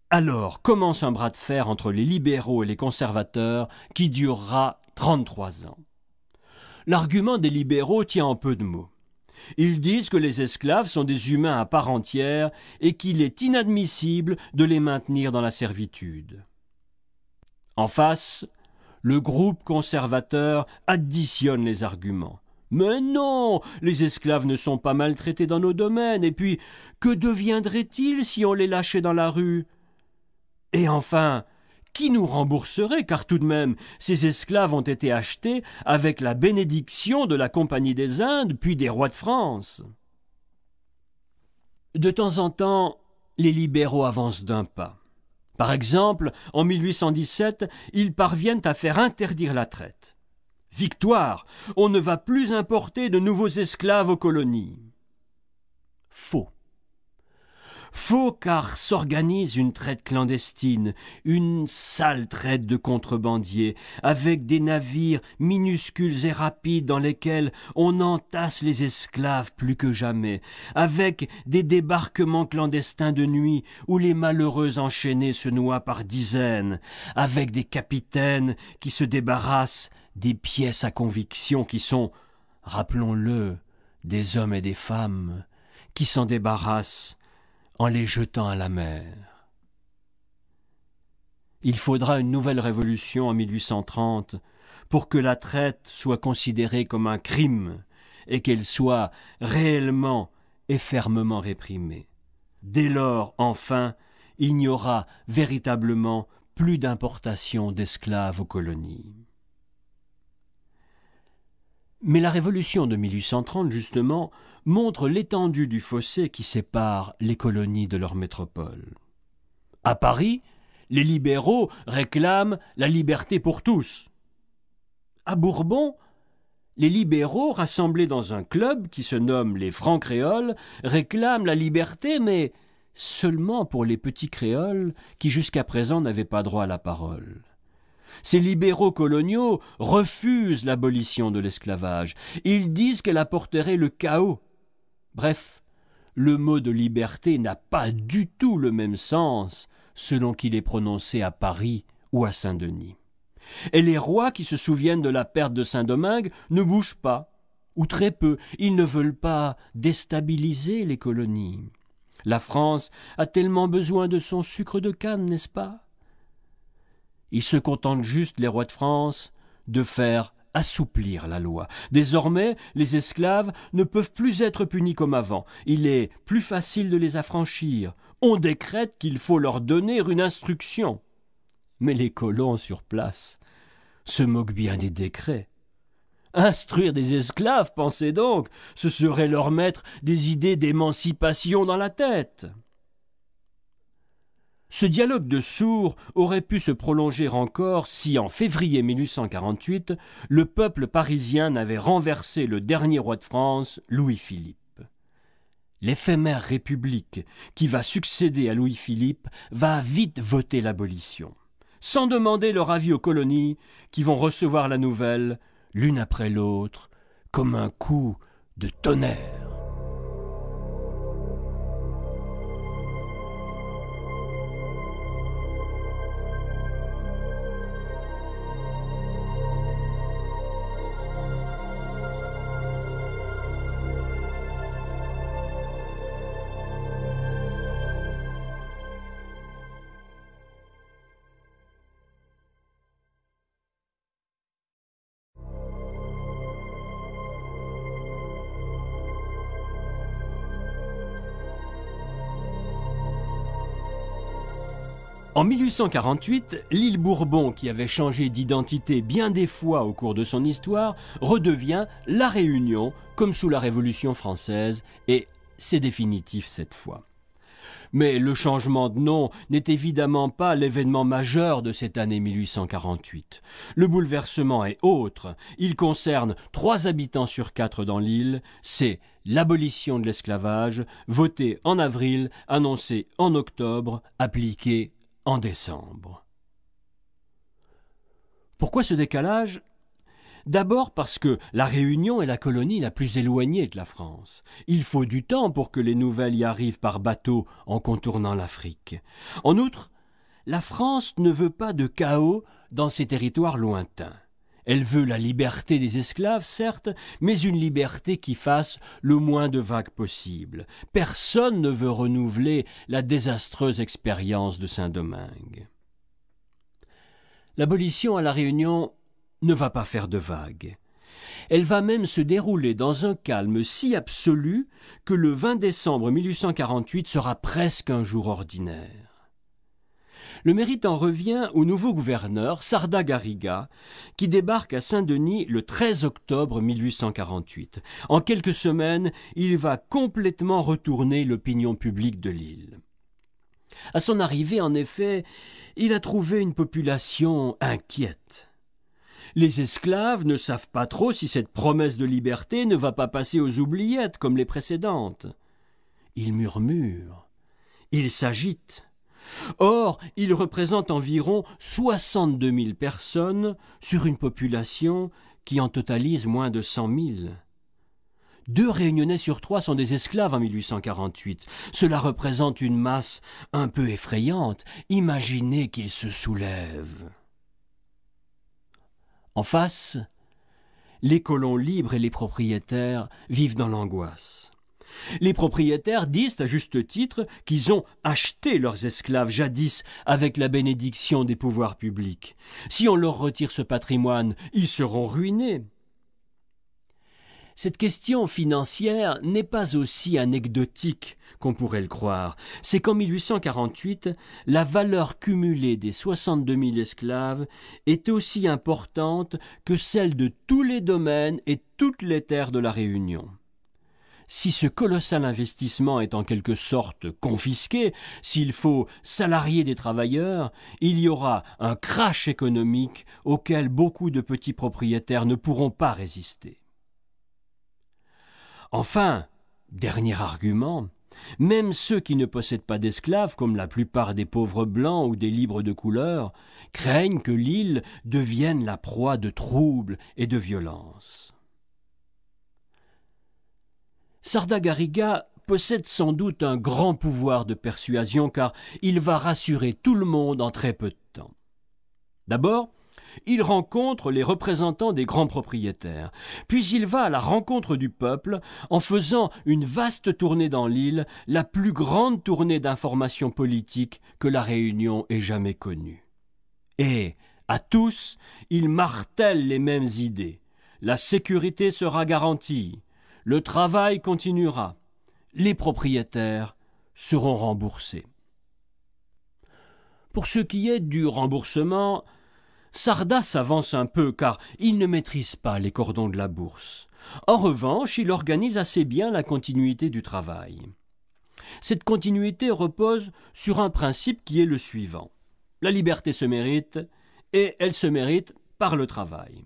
Alors commence un bras de fer entre les libéraux et les conservateurs qui durera 33 ans. L'argument des libéraux tient en peu de mots. Ils disent que les esclaves sont des humains à part entière et qu'il est inadmissible de les maintenir dans la servitude. En face, le groupe conservateur additionne les arguments. Mais non, les esclaves ne sont pas maltraités dans nos domaines, et puis que deviendraient-ils si on les lâchait dans la rue Et enfin, qui nous rembourserait, car tout de même, ces esclaves ont été achetés avec la bénédiction de la Compagnie des Indes, puis des rois de France. De temps en temps, les libéraux avancent d'un pas. Par exemple, en 1817, ils parviennent à faire interdire la traite. Victoire. On ne va plus importer de nouveaux esclaves aux colonies. Faux. Faux car s'organise une traite clandestine, une sale traite de contrebandiers, avec des navires minuscules et rapides dans lesquels on entasse les esclaves plus que jamais, avec des débarquements clandestins de nuit où les malheureux enchaînés se noient par dizaines, avec des capitaines qui se débarrassent des pièces à conviction qui sont, rappelons-le, des hommes et des femmes qui s'en débarrassent en les jetant à la mer. Il faudra une nouvelle révolution en 1830 pour que la traite soit considérée comme un crime et qu'elle soit réellement et fermement réprimée. Dès lors, enfin, il n'y aura véritablement plus d'importation d'esclaves aux colonies. Mais la révolution de 1830, justement, montre l'étendue du fossé qui sépare les colonies de leur métropole. À Paris, les libéraux réclament la liberté pour tous. À Bourbon, les libéraux rassemblés dans un club qui se nomme les Francs Créoles réclament la liberté, mais seulement pour les petits créoles qui jusqu'à présent n'avaient pas droit à la parole. Ces libéraux coloniaux refusent l'abolition de l'esclavage. Ils disent qu'elle apporterait le chaos. Bref, le mot de liberté n'a pas du tout le même sens selon qu'il est prononcé à Paris ou à Saint-Denis. Et les rois qui se souviennent de la perte de Saint-Domingue ne bougent pas, ou très peu, ils ne veulent pas déstabiliser les colonies. La France a tellement besoin de son sucre de canne, n'est-ce pas il se contentent juste, les rois de France, de faire assouplir la loi. Désormais, les esclaves ne peuvent plus être punis comme avant. Il est plus facile de les affranchir. On décrète qu'il faut leur donner une instruction. Mais les colons sur place se moquent bien des décrets. Instruire des esclaves, pensez donc, ce serait leur mettre des idées d'émancipation dans la tête. Ce dialogue de sourds aurait pu se prolonger encore si, en février 1848, le peuple parisien n'avait renversé le dernier roi de France, Louis-Philippe. L'éphémère République qui va succéder à Louis-Philippe va vite voter l'abolition, sans demander leur avis aux colonies qui vont recevoir la nouvelle, l'une après l'autre, comme un coup de tonnerre. En 1848, l'île Bourbon, qui avait changé d'identité bien des fois au cours de son histoire, redevient La Réunion, comme sous la Révolution française, et c'est définitif cette fois. Mais le changement de nom n'est évidemment pas l'événement majeur de cette année 1848. Le bouleversement est autre. Il concerne trois habitants sur quatre dans l'île. C'est l'abolition de l'esclavage, votée en avril, annoncée en octobre, appliquée en décembre. Pourquoi ce décalage D'abord parce que la Réunion est la colonie la plus éloignée de la France. Il faut du temps pour que les nouvelles y arrivent par bateau en contournant l'Afrique. En outre, la France ne veut pas de chaos dans ses territoires lointains. Elle veut la liberté des esclaves, certes, mais une liberté qui fasse le moins de vagues possible. Personne ne veut renouveler la désastreuse expérience de Saint-Domingue. L'abolition à la Réunion ne va pas faire de vagues. Elle va même se dérouler dans un calme si absolu que le 20 décembre 1848 sera presque un jour ordinaire. Le mérite en revient au nouveau gouverneur, Sarda Garriga, qui débarque à Saint-Denis le 13 octobre 1848. En quelques semaines, il va complètement retourner l'opinion publique de l'île. À son arrivée, en effet, il a trouvé une population inquiète. Les esclaves ne savent pas trop si cette promesse de liberté ne va pas passer aux oubliettes comme les précédentes. Ils murmurent, ils s'agitent, Or, il représente environ 62 000 personnes sur une population qui en totalise moins de 100 000. Deux Réunionnais sur trois sont des esclaves en 1848. Cela représente une masse un peu effrayante. Imaginez qu'ils se soulèvent. En face, les colons libres et les propriétaires vivent dans l'angoisse. Les propriétaires disent à juste titre qu'ils ont acheté leurs esclaves jadis avec la bénédiction des pouvoirs publics. Si on leur retire ce patrimoine, ils seront ruinés. Cette question financière n'est pas aussi anecdotique qu'on pourrait le croire. C'est qu'en 1848, la valeur cumulée des 62 000 esclaves est aussi importante que celle de tous les domaines et toutes les terres de la Réunion si ce colossal investissement est en quelque sorte confisqué, s'il faut salarier des travailleurs, il y aura un crash économique auquel beaucoup de petits propriétaires ne pourront pas résister. Enfin, dernier argument, même ceux qui ne possèdent pas d'esclaves, comme la plupart des pauvres blancs ou des libres de couleur, craignent que l'île devienne la proie de troubles et de violences sarda possède sans doute un grand pouvoir de persuasion car il va rassurer tout le monde en très peu de temps. D'abord, il rencontre les représentants des grands propriétaires, puis il va à la rencontre du peuple en faisant une vaste tournée dans l'île, la plus grande tournée d'information politique que la Réunion ait jamais connue. Et, à tous, il martèle les mêmes idées. La sécurité sera garantie, le travail continuera. Les propriétaires seront remboursés. Pour ce qui est du remboursement, Sardas avance un peu car il ne maîtrise pas les cordons de la bourse. En revanche, il organise assez bien la continuité du travail. Cette continuité repose sur un principe qui est le suivant. La liberté se mérite, et elle se mérite par le travail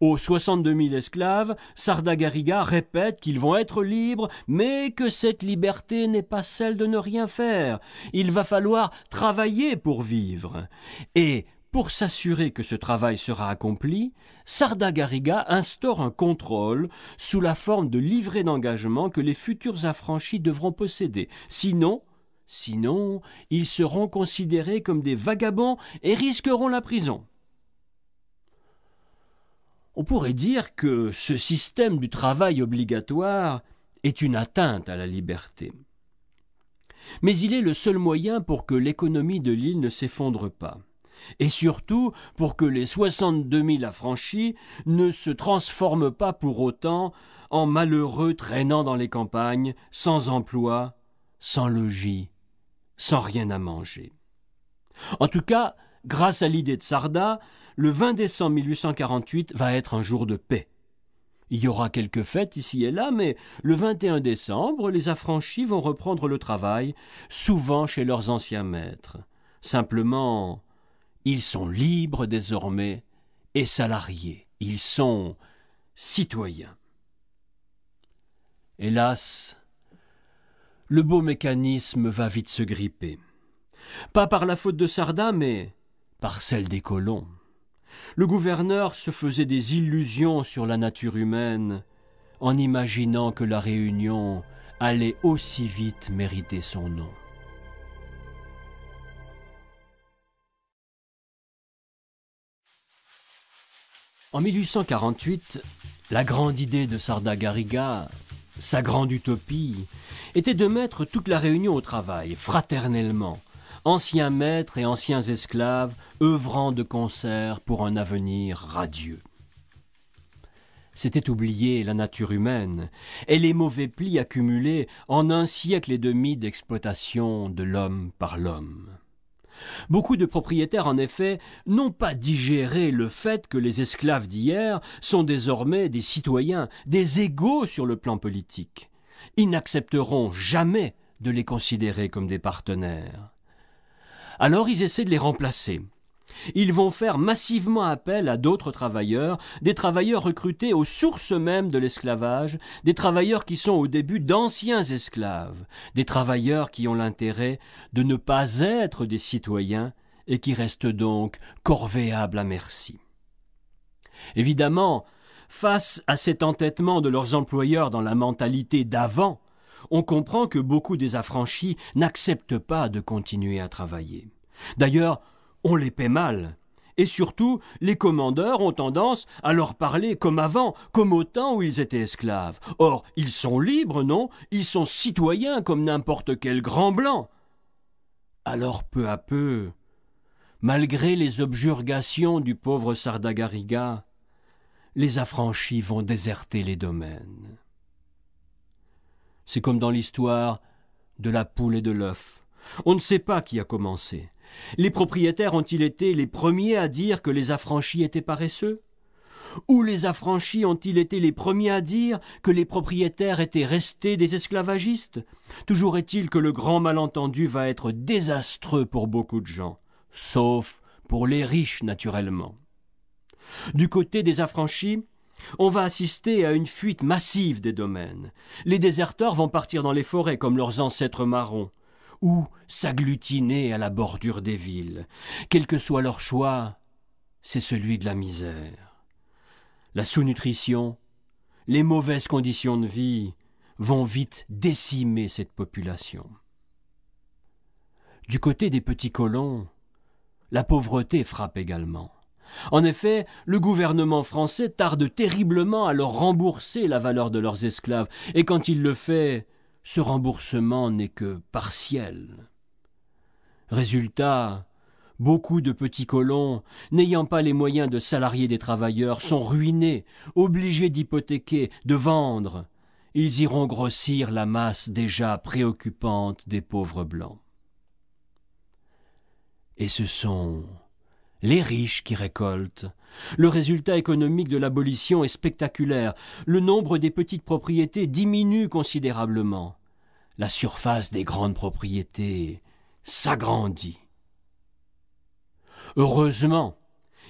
aux 62 000 esclaves, Sardagariga répète qu'ils vont être libres, mais que cette liberté n'est pas celle de ne rien faire. Il va falloir travailler pour vivre. Et pour s'assurer que ce travail sera accompli, Sardagariga instaure un contrôle sous la forme de livrets d'engagement que les futurs affranchis devront posséder. Sinon, sinon, ils seront considérés comme des vagabonds et risqueront la prison. On pourrait dire que ce système du travail obligatoire est une atteinte à la liberté. Mais il est le seul moyen pour que l'économie de l'île ne s'effondre pas, et surtout pour que les 62 000 affranchis ne se transforment pas pour autant en malheureux traînant dans les campagnes, sans emploi, sans logis, sans rien à manger. En tout cas, grâce à l'idée de Sarda, le 20 décembre 1848 va être un jour de paix. Il y aura quelques fêtes ici et là, mais le 21 décembre, les affranchis vont reprendre le travail, souvent chez leurs anciens maîtres. Simplement, ils sont libres désormais et salariés. Ils sont citoyens. Hélas, le beau mécanisme va vite se gripper. Pas par la faute de Sarda, mais par celle des colons. Le gouverneur se faisait des illusions sur la nature humaine en imaginant que la Réunion allait aussi vite mériter son nom. En 1848, la grande idée de sarda sa grande utopie, était de mettre toute la Réunion au travail, fraternellement, anciens maîtres et anciens esclaves œuvrant de concert pour un avenir radieux. C'était oublier la nature humaine et les mauvais plis accumulés en un siècle et demi d'exploitation de l'homme par l'homme. Beaucoup de propriétaires, en effet, n'ont pas digéré le fait que les esclaves d'hier sont désormais des citoyens, des égaux sur le plan politique. Ils n'accepteront jamais de les considérer comme des partenaires. Alors ils essaient de les remplacer. Ils vont faire massivement appel à d'autres travailleurs, des travailleurs recrutés aux sources mêmes de l'esclavage, des travailleurs qui sont au début d'anciens esclaves, des travailleurs qui ont l'intérêt de ne pas être des citoyens et qui restent donc corvéables à merci. Évidemment, face à cet entêtement de leurs employeurs dans la mentalité d'avant, on comprend que beaucoup des affranchis n'acceptent pas de continuer à travailler. D'ailleurs, on les paie mal. Et surtout, les commandeurs ont tendance à leur parler comme avant, comme au temps où ils étaient esclaves. Or, ils sont libres, non Ils sont citoyens comme n'importe quel grand blanc. Alors peu à peu, malgré les objurgations du pauvre Sardagariga, les affranchis vont déserter les domaines. C'est comme dans l'histoire de la poule et de l'œuf. On ne sait pas qui a commencé. Les propriétaires ont-ils été les premiers à dire que les affranchis étaient paresseux Ou les affranchis ont-ils été les premiers à dire que les propriétaires étaient restés des esclavagistes Toujours est-il que le grand malentendu va être désastreux pour beaucoup de gens, sauf pour les riches naturellement. Du côté des affranchis, on va assister à une fuite massive des domaines. Les déserteurs vont partir dans les forêts comme leurs ancêtres marrons, ou s'agglutiner à la bordure des villes. Quel que soit leur choix, c'est celui de la misère. La sous-nutrition, les mauvaises conditions de vie vont vite décimer cette population. Du côté des petits colons, la pauvreté frappe également. En effet, le gouvernement français tarde terriblement à leur rembourser la valeur de leurs esclaves, et quand il le fait, ce remboursement n'est que partiel. Résultat, beaucoup de petits colons, n'ayant pas les moyens de salarier des travailleurs, sont ruinés, obligés d'hypothéquer, de vendre. Ils iront grossir la masse déjà préoccupante des pauvres blancs. Et ce sont les riches qui récoltent. Le résultat économique de l'abolition est spectaculaire. Le nombre des petites propriétés diminue considérablement. La surface des grandes propriétés s'agrandit. Heureusement,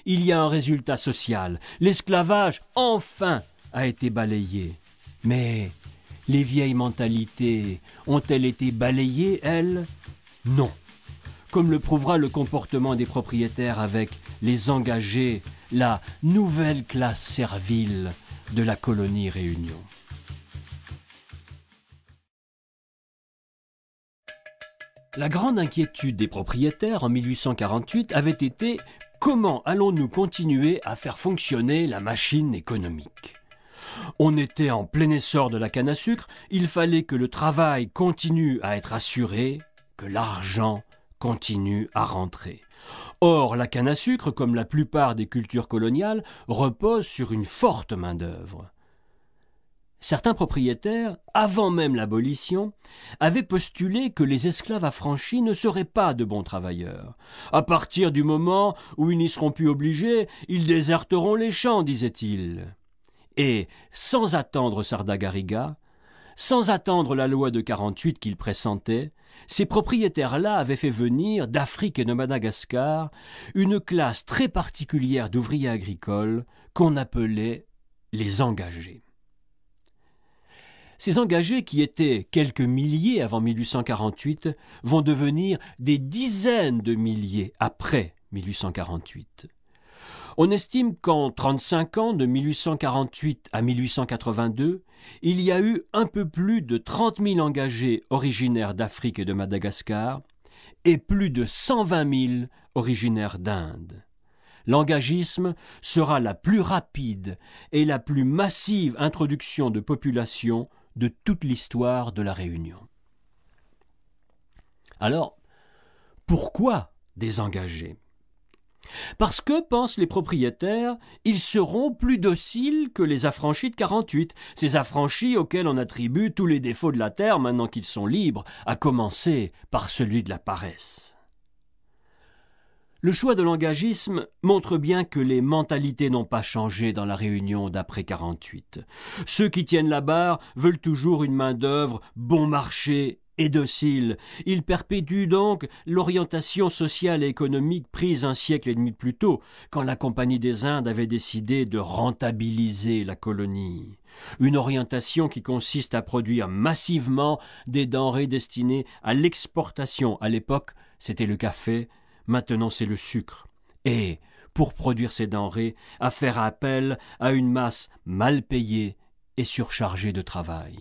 il y a un résultat social. L'esclavage, enfin, a été balayé. Mais les vieilles mentalités ont-elles été balayées, elles Non comme le prouvera le comportement des propriétaires avec les engagés, la nouvelle classe servile de la colonie Réunion. La grande inquiétude des propriétaires en 1848 avait été comment allons-nous continuer à faire fonctionner la machine économique On était en plein essor de la canne à sucre, il fallait que le travail continue à être assuré, que l'argent continue à rentrer. Or, la canne à sucre, comme la plupart des cultures coloniales, repose sur une forte main-d'œuvre. Certains propriétaires, avant même l'abolition, avaient postulé que les esclaves affranchis ne seraient pas de bons travailleurs. À partir du moment où ils n'y seront plus obligés, ils déserteront les champs, disaient-ils. Et, sans attendre Sardagariga, sans attendre la loi de 48 qu'il pressentait, ces propriétaires-là avaient fait venir d'Afrique et de Madagascar une classe très particulière d'ouvriers agricoles qu'on appelait les engagés. Ces engagés, qui étaient quelques milliers avant 1848, vont devenir des dizaines de milliers après 1848. On estime qu'en 35 ans, de 1848 à 1882, il y a eu un peu plus de 30 000 engagés originaires d'Afrique et de Madagascar et plus de 120 000 originaires d'Inde. L'engagisme sera la plus rapide et la plus massive introduction de population de toute l'histoire de la Réunion. Alors, pourquoi désengager parce que, pensent les propriétaires, ils seront plus dociles que les affranchis de 48, ces affranchis auxquels on attribue tous les défauts de la terre maintenant qu'ils sont libres, à commencer par celui de la paresse. Le choix de l'engagisme montre bien que les mentalités n'ont pas changé dans la réunion d'après 48. Ceux qui tiennent la barre veulent toujours une main-d'œuvre bon marché et docile. Il perpétue donc l'orientation sociale et économique prise un siècle et demi plus tôt, quand la Compagnie des Indes avait décidé de rentabiliser la colonie. Une orientation qui consiste à produire massivement des denrées destinées à l'exportation. À l'époque, c'était le café, maintenant c'est le sucre. Et, pour produire ces denrées, à faire appel à une masse mal payée et surchargée de travail.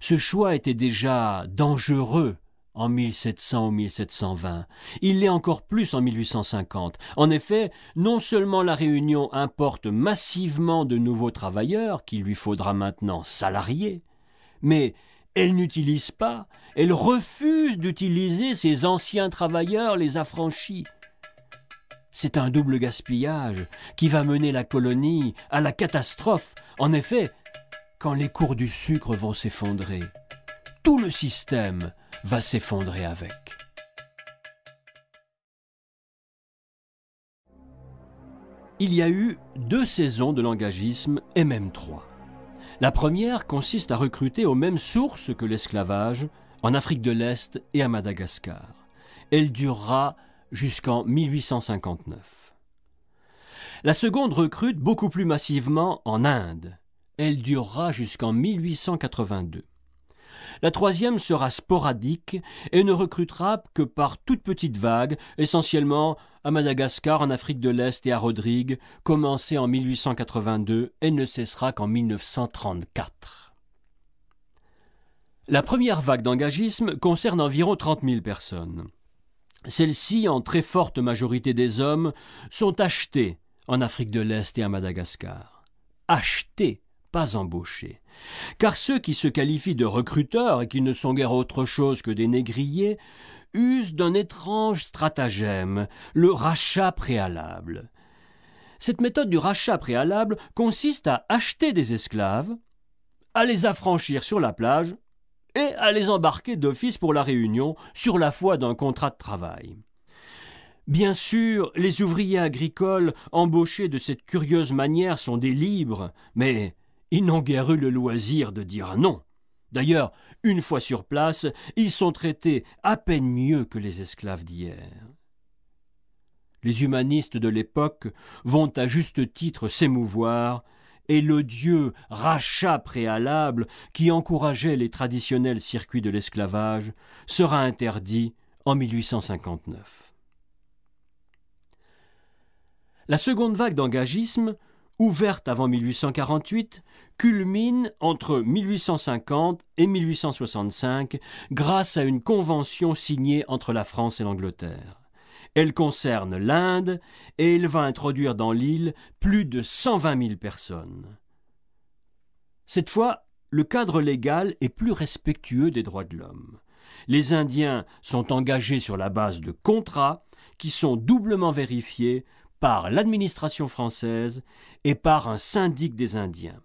Ce choix était déjà dangereux en 1700 ou 1720. Il l'est encore plus en 1850. En effet, non seulement la Réunion importe massivement de nouveaux travailleurs qu'il lui faudra maintenant salariés, mais elle n'utilise pas, elle refuse d'utiliser ses anciens travailleurs, les affranchis. C'est un double gaspillage qui va mener la colonie à la catastrophe. En effet, quand les cours du sucre vont s'effondrer, tout le système va s'effondrer avec. Il y a eu deux saisons de langagisme et même trois. La première consiste à recruter aux mêmes sources que l'esclavage en Afrique de l'Est et à Madagascar. Elle durera jusqu'en 1859. La seconde recrute beaucoup plus massivement en Inde, elle durera jusqu'en 1882. La troisième sera sporadique et ne recrutera que par toute petite vague, essentiellement à Madagascar, en Afrique de l'Est et à Rodrigue, commencée en 1882 et ne cessera qu'en 1934. La première vague d'engagisme concerne environ 30 000 personnes. Celles-ci, en très forte majorité des hommes, sont achetées en Afrique de l'Est et à Madagascar. Achetées pas Car ceux qui se qualifient de recruteurs et qui ne sont guère autre chose que des négriers usent d'un étrange stratagème, le rachat préalable. Cette méthode du rachat préalable consiste à acheter des esclaves, à les affranchir sur la plage et à les embarquer d'office pour la Réunion sur la foi d'un contrat de travail. Bien sûr, les ouvriers agricoles embauchés de cette curieuse manière sont des libres, mais ils n'ont guère eu le loisir de dire non. D'ailleurs, une fois sur place, ils sont traités à peine mieux que les esclaves d'hier. Les humanistes de l'époque vont à juste titre s'émouvoir, et le dieu rachat préalable qui encourageait les traditionnels circuits de l'esclavage sera interdit en 1859. La seconde vague d'engagisme ouverte avant 1848, culmine entre 1850 et 1865 grâce à une convention signée entre la France et l'Angleterre. Elle concerne l'Inde et elle va introduire dans l'île plus de 120 000 personnes. Cette fois, le cadre légal est plus respectueux des droits de l'homme. Les Indiens sont engagés sur la base de contrats qui sont doublement vérifiés par l'administration française et par un syndic des Indiens.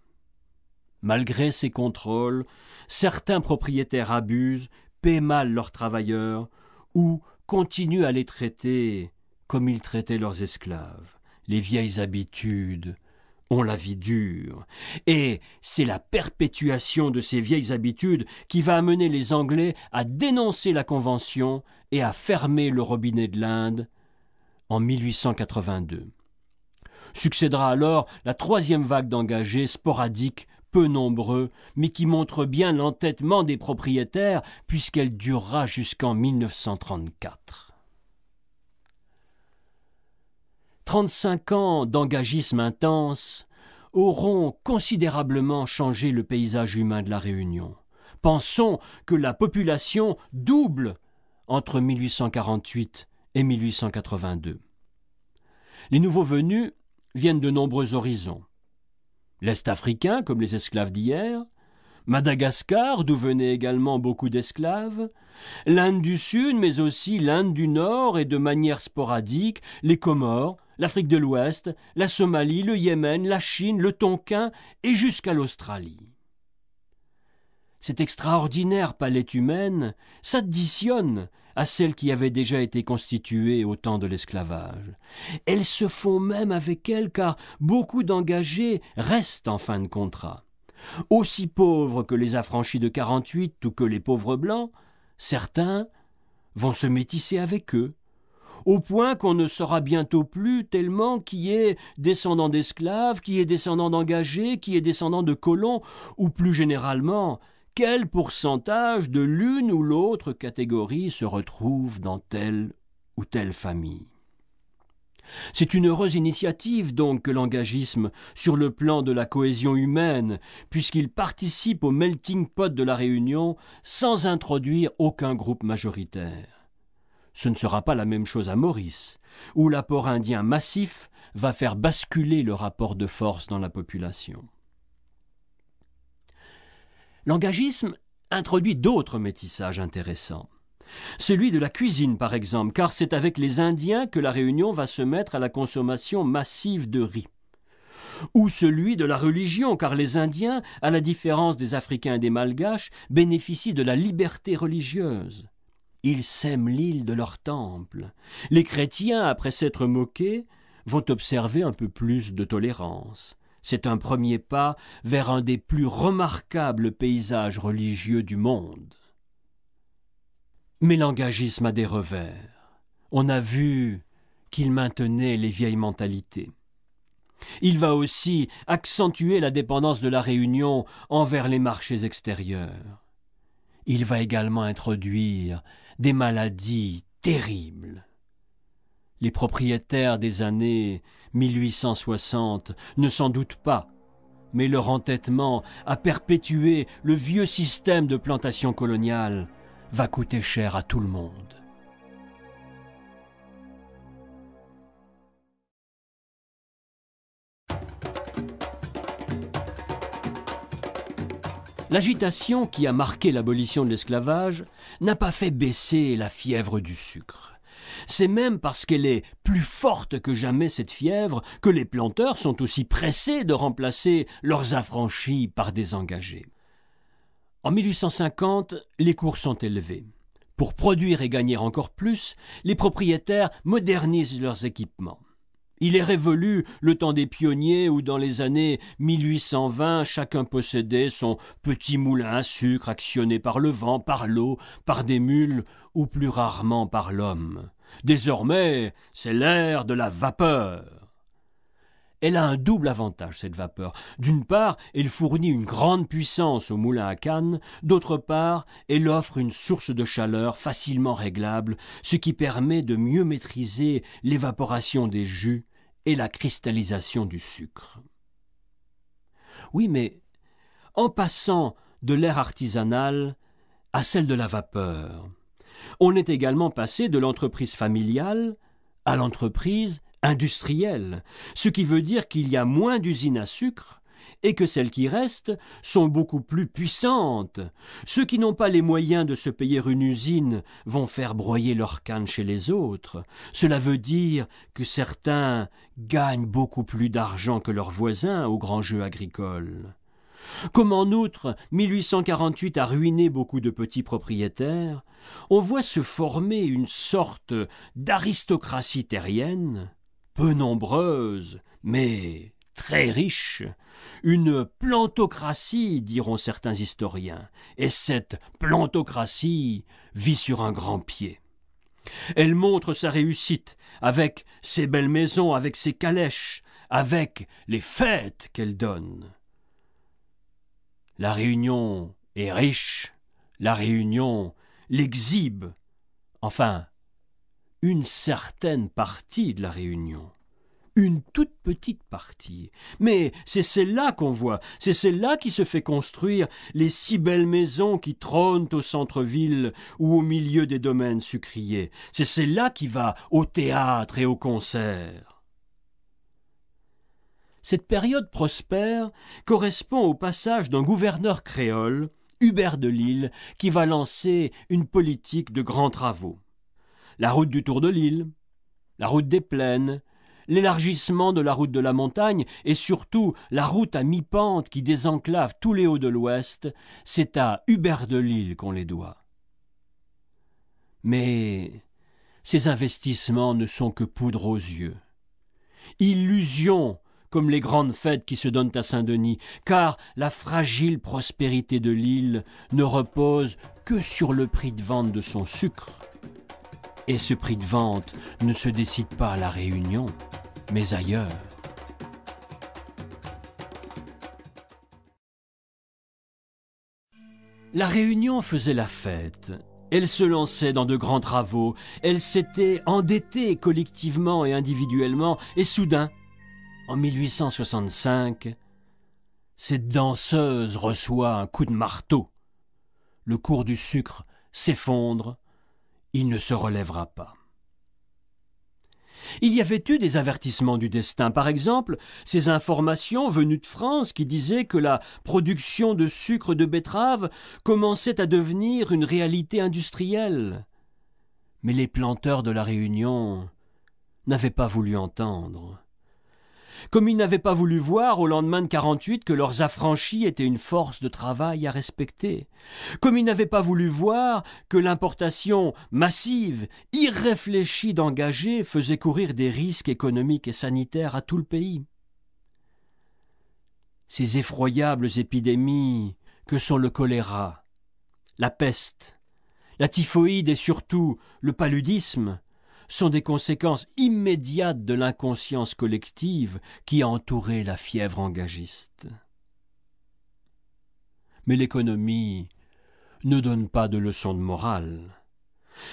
Malgré ces contrôles, certains propriétaires abusent, paient mal leurs travailleurs ou continuent à les traiter comme ils traitaient leurs esclaves. Les vieilles habitudes ont la vie dure, et c'est la perpétuation de ces vieilles habitudes qui va amener les Anglais à dénoncer la Convention et à fermer le robinet de l'Inde en 1882. Succédera alors la troisième vague d'engagés sporadiques, peu nombreux, mais qui montre bien l'entêtement des propriétaires puisqu'elle durera jusqu'en 1934. 35 ans d'engagisme intense auront considérablement changé le paysage humain de la Réunion. Pensons que la population double entre 1848 et 1882. Les nouveaux venus viennent de nombreux horizons. L'Est africain, comme les esclaves d'hier, Madagascar, d'où venaient également beaucoup d'esclaves, l'Inde du Sud, mais aussi l'Inde du Nord et de manière sporadique, les Comores, l'Afrique de l'Ouest, la Somalie, le Yémen, la Chine, le Tonkin et jusqu'à l'Australie. Cette extraordinaire palette humaine s'additionne à celles qui avaient déjà été constituées au temps de l'esclavage. Elles se font même avec elles car beaucoup d'engagés restent en fin de contrat. Aussi pauvres que les affranchis de 48 ou que les pauvres blancs, certains vont se métisser avec eux, au point qu'on ne saura bientôt plus tellement qui est descendant d'esclaves, qui est descendant d'engagés, qui est descendant de colons, ou plus généralement quel pourcentage de l'une ou l'autre catégorie se retrouve dans telle ou telle famille. C'est une heureuse initiative donc que l'engagisme sur le plan de la cohésion humaine, puisqu'il participe au melting pot de la Réunion sans introduire aucun groupe majoritaire. Ce ne sera pas la même chose à Maurice, où l'apport indien massif va faire basculer le rapport de force dans la population. L'engagisme introduit d'autres métissages intéressants. Celui de la cuisine, par exemple, car c'est avec les Indiens que la Réunion va se mettre à la consommation massive de riz. Ou celui de la religion, car les Indiens, à la différence des Africains et des Malgaches, bénéficient de la liberté religieuse. Ils sèment l'île de leur temple. Les chrétiens, après s'être moqués, vont observer un peu plus de tolérance. C'est un premier pas vers un des plus remarquables paysages religieux du monde. Mais l'engagisme a des revers. On a vu qu'il maintenait les vieilles mentalités. Il va aussi accentuer la dépendance de la Réunion envers les marchés extérieurs. Il va également introduire des maladies terribles. Les propriétaires des années 1860 ne s'en doute pas, mais leur entêtement à perpétuer le vieux système de plantation coloniale va coûter cher à tout le monde. L'agitation qui a marqué l'abolition de l'esclavage n'a pas fait baisser la fièvre du sucre. C'est même parce qu'elle est plus forte que jamais cette fièvre que les planteurs sont aussi pressés de remplacer leurs affranchis par des engagés. En 1850, les cours sont élevés. Pour produire et gagner encore plus, les propriétaires modernisent leurs équipements. Il est révolu le temps des pionniers où dans les années 1820 chacun possédait son petit moulin à sucre actionné par le vent, par l'eau, par des mules ou plus rarement par l'homme. Désormais, c'est l'ère de la vapeur. Elle a un double avantage, cette vapeur. D'une part, elle fournit une grande puissance au moulin à canne, d'autre part, elle offre une source de chaleur facilement réglable, ce qui permet de mieux maîtriser l'évaporation des jus et la cristallisation du sucre. Oui, mais en passant de l'air artisanale à celle de la vapeur, on est également passé de l'entreprise familiale à l'entreprise industrielle, ce qui veut dire qu'il y a moins d'usines à sucre et que celles qui restent sont beaucoup plus puissantes. Ceux qui n'ont pas les moyens de se payer une usine vont faire broyer leur canne chez les autres. Cela veut dire que certains gagnent beaucoup plus d'argent que leurs voisins au grand jeu agricole comme en outre 1848 a ruiné beaucoup de petits propriétaires, on voit se former une sorte d'aristocratie terrienne, peu nombreuse, mais très riche, une plantocratie, diront certains historiens, et cette plantocratie vit sur un grand pied. Elle montre sa réussite avec ses belles maisons, avec ses calèches, avec les fêtes qu'elle donne. La Réunion est riche, la Réunion l'exhibe, enfin, une certaine partie de la Réunion une toute petite partie. Mais c'est celle-là qu'on voit, c'est celle-là qui se fait construire les si belles maisons qui trônent au centre-ville ou au milieu des domaines sucriers. C'est celle-là qui va au théâtre et au concert. Cette période prospère correspond au passage d'un gouverneur créole, Hubert de Lille, qui va lancer une politique de grands travaux. La route du Tour de l'île, la route des plaines, l'élargissement de la route de la montagne et surtout la route à mi-pente qui désenclave tous les hauts de l'Ouest, c'est à Hubert de Lille qu'on les doit. Mais ces investissements ne sont que poudre aux yeux. Illusion comme les grandes fêtes qui se donnent à Saint-Denis, car la fragile prospérité de l'île ne repose que sur le prix de vente de son sucre. Et ce prix de vente ne se décide pas à la Réunion, mais ailleurs. La Réunion faisait la fête. Elle se lançait dans de grands travaux, elle s'était endettée collectivement et individuellement, et soudain, en 1865, cette danseuse reçoit un coup de marteau. Le cours du sucre s'effondre, il ne se relèvera pas. Il y avait eu des avertissements du destin, par exemple, ces informations venues de France qui disaient que la production de sucre de betterave commençait à devenir une réalité industrielle. Mais les planteurs de la Réunion n'avaient pas voulu entendre comme ils n'avaient pas voulu voir au lendemain de 48 que leurs affranchis étaient une force de travail à respecter, comme ils n'avaient pas voulu voir que l'importation massive, irréfléchie d'engagés faisait courir des risques économiques et sanitaires à tout le pays. Ces effroyables épidémies que sont le choléra, la peste, la typhoïde et surtout le paludisme sont des conséquences immédiates de l'inconscience collective qui a entouré la fièvre engagiste. Mais l'économie ne donne pas de leçons de morale.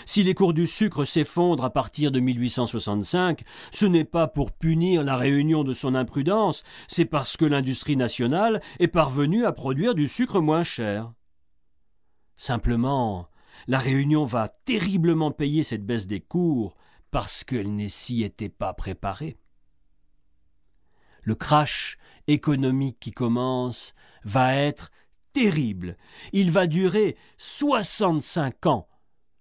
Si les cours du sucre s'effondrent à partir de 1865, ce n'est pas pour punir la réunion de son imprudence, c'est parce que l'industrie nationale est parvenue à produire du sucre moins cher. Simplement, la Réunion va terriblement payer cette baisse des cours parce qu'elle ne s'y était pas préparée. Le crash économique qui commence va être terrible. Il va durer 65 ans,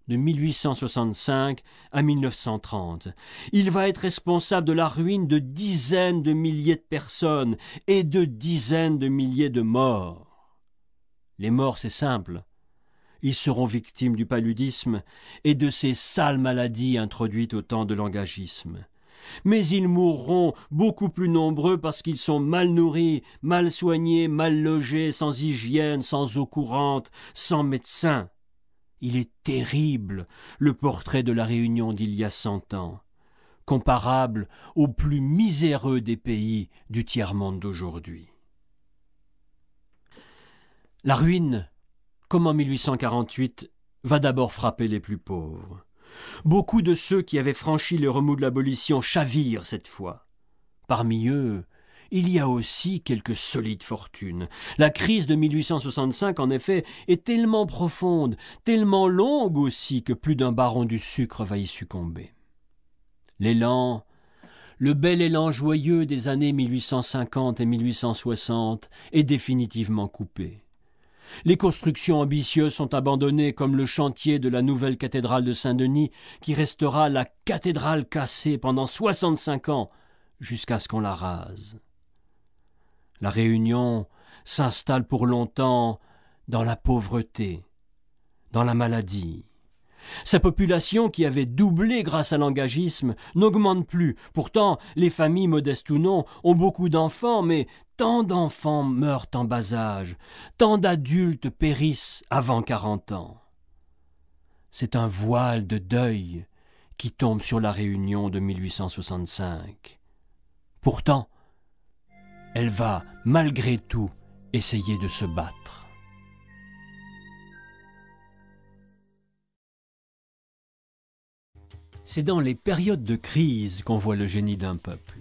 de 1865 à 1930. Il va être responsable de la ruine de dizaines de milliers de personnes et de dizaines de milliers de morts. Les morts, c'est simple ils seront victimes du paludisme et de ces sales maladies introduites au temps de l'engagisme. Mais ils mourront beaucoup plus nombreux parce qu'ils sont mal nourris, mal soignés, mal logés, sans hygiène, sans eau courante, sans médecin. Il est terrible, le portrait de la Réunion d'il y a cent ans, comparable au plus miséreux des pays du tiers-monde d'aujourd'hui. La ruine comme en 1848, va d'abord frapper les plus pauvres. Beaucoup de ceux qui avaient franchi les remous de l'abolition chavirent cette fois. Parmi eux, il y a aussi quelques solides fortunes. La crise de 1865, en effet, est tellement profonde, tellement longue aussi, que plus d'un baron du sucre va y succomber. L'élan, le bel élan joyeux des années 1850 et 1860 est définitivement coupé. Les constructions ambitieuses sont abandonnées comme le chantier de la nouvelle cathédrale de Saint-Denis qui restera la cathédrale cassée pendant 65 ans jusqu'à ce qu'on la rase. La Réunion s'installe pour longtemps dans la pauvreté, dans la maladie, sa population, qui avait doublé grâce à l'engagisme, n'augmente plus. Pourtant, les familles, modestes ou non, ont beaucoup d'enfants, mais tant d'enfants meurent en bas âge, tant d'adultes périssent avant quarante ans. C'est un voile de deuil qui tombe sur la Réunion de 1865. Pourtant, elle va, malgré tout, essayer de se battre. c'est dans les périodes de crise qu'on voit le génie d'un peuple.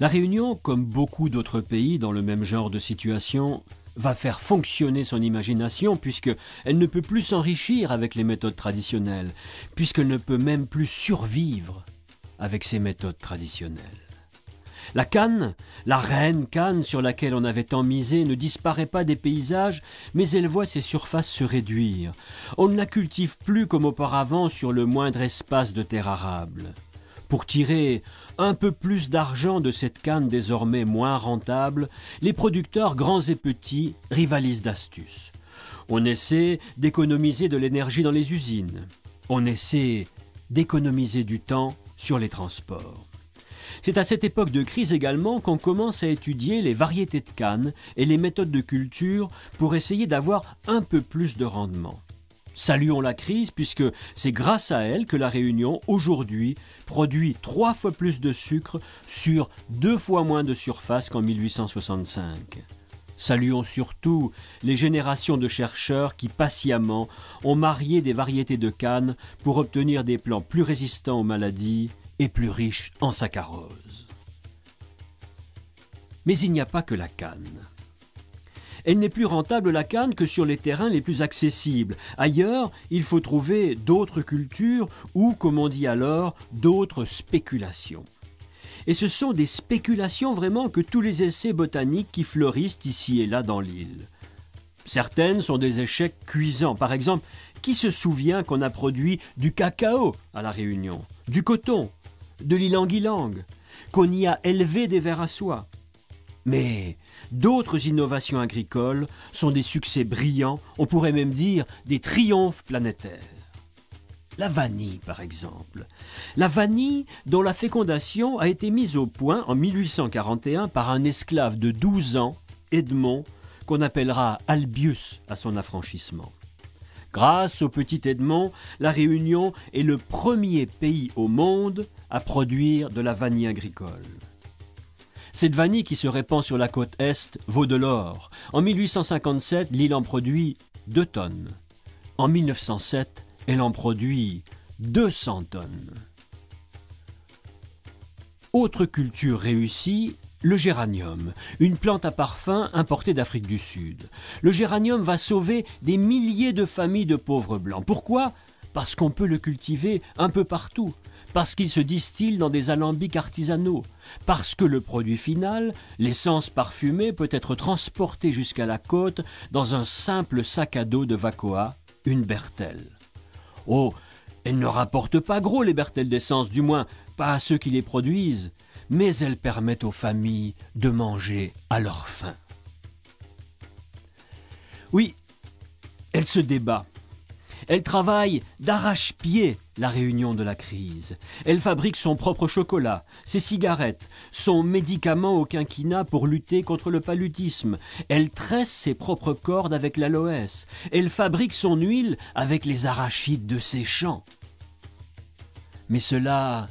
La Réunion, comme beaucoup d'autres pays dans le même genre de situation, va faire fonctionner son imagination puisqu'elle ne peut plus s'enrichir avec les méthodes traditionnelles, puisqu'elle ne peut même plus survivre avec ses méthodes traditionnelles. La canne, la reine canne sur laquelle on avait tant misé, ne disparaît pas des paysages, mais elle voit ses surfaces se réduire. On ne la cultive plus comme auparavant sur le moindre espace de terre arable. Pour tirer un peu plus d'argent de cette canne désormais moins rentable, les producteurs grands et petits rivalisent d'astuces. On essaie d'économiser de l'énergie dans les usines. On essaie d'économiser du temps sur les transports. C'est à cette époque de crise également qu'on commence à étudier les variétés de canne et les méthodes de culture pour essayer d'avoir un peu plus de rendement. Saluons la crise puisque c'est grâce à elle que la Réunion, aujourd'hui, produit trois fois plus de sucre sur deux fois moins de surface qu'en 1865. Saluons surtout les générations de chercheurs qui, patiemment, ont marié des variétés de canne pour obtenir des plants plus résistants aux maladies et plus riche en saccharose. Mais il n'y a pas que la canne. Elle n'est plus rentable la canne que sur les terrains les plus accessibles. Ailleurs, il faut trouver d'autres cultures ou, comme on dit alors, d'autres spéculations. Et ce sont des spéculations vraiment que tous les essais botaniques qui fleurissent ici et là dans l'île. Certaines sont des échecs cuisants. Par exemple, qui se souvient qu'on a produit du cacao à La Réunion, du coton de lilang qu'on y a élevé des vers à soie. Mais d'autres innovations agricoles sont des succès brillants, on pourrait même dire des triomphes planétaires. La vanille, par exemple. La vanille dont la fécondation a été mise au point en 1841 par un esclave de 12 ans, Edmond, qu'on appellera Albius à son affranchissement. Grâce au petit Edmond, la Réunion est le premier pays au monde à produire de la vanille agricole. Cette vanille qui se répand sur la côte est vaut de l'or. En 1857, l'île en produit 2 tonnes. En 1907, elle en produit 200 tonnes. Autre culture réussie, le géranium, une plante à parfum importée d'Afrique du Sud. Le géranium va sauver des milliers de familles de pauvres blancs. Pourquoi Parce qu'on peut le cultiver un peu partout, parce qu'il se distille dans des alambics artisanaux, parce que le produit final, l'essence parfumée, peut être transportée jusqu'à la côte dans un simple sac à dos de vacoa, une bertelle. Oh, elle ne rapporte pas gros les bertelles d'essence, du moins pas à ceux qui les produisent mais elles permettent aux familles de manger à leur faim. Oui, elle se débat. Elle travaille d'arrache-pied la réunion de la crise. Elle fabrique son propre chocolat, ses cigarettes, son médicament au quinquina pour lutter contre le paludisme. Elle tresse ses propres cordes avec l'aloès. Elle fabrique son huile avec les arachides de ses champs. Mais cela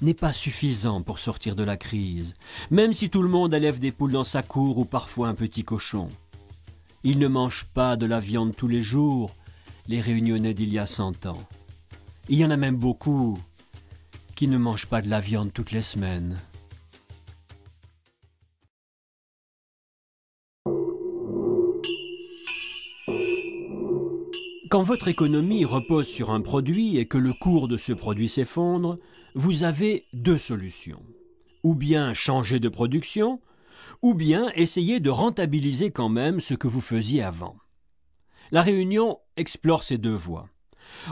n'est pas suffisant pour sortir de la crise, même si tout le monde élève des poules dans sa cour ou parfois un petit cochon. Ils ne mangent pas de la viande tous les jours, les réunionnais d'il y a cent ans. Il y en a même beaucoup qui ne mangent pas de la viande toutes les semaines. Quand votre économie repose sur un produit et que le cours de ce produit s'effondre, vous avez deux solutions. Ou bien changer de production, ou bien essayer de rentabiliser quand même ce que vous faisiez avant. La Réunion explore ces deux voies.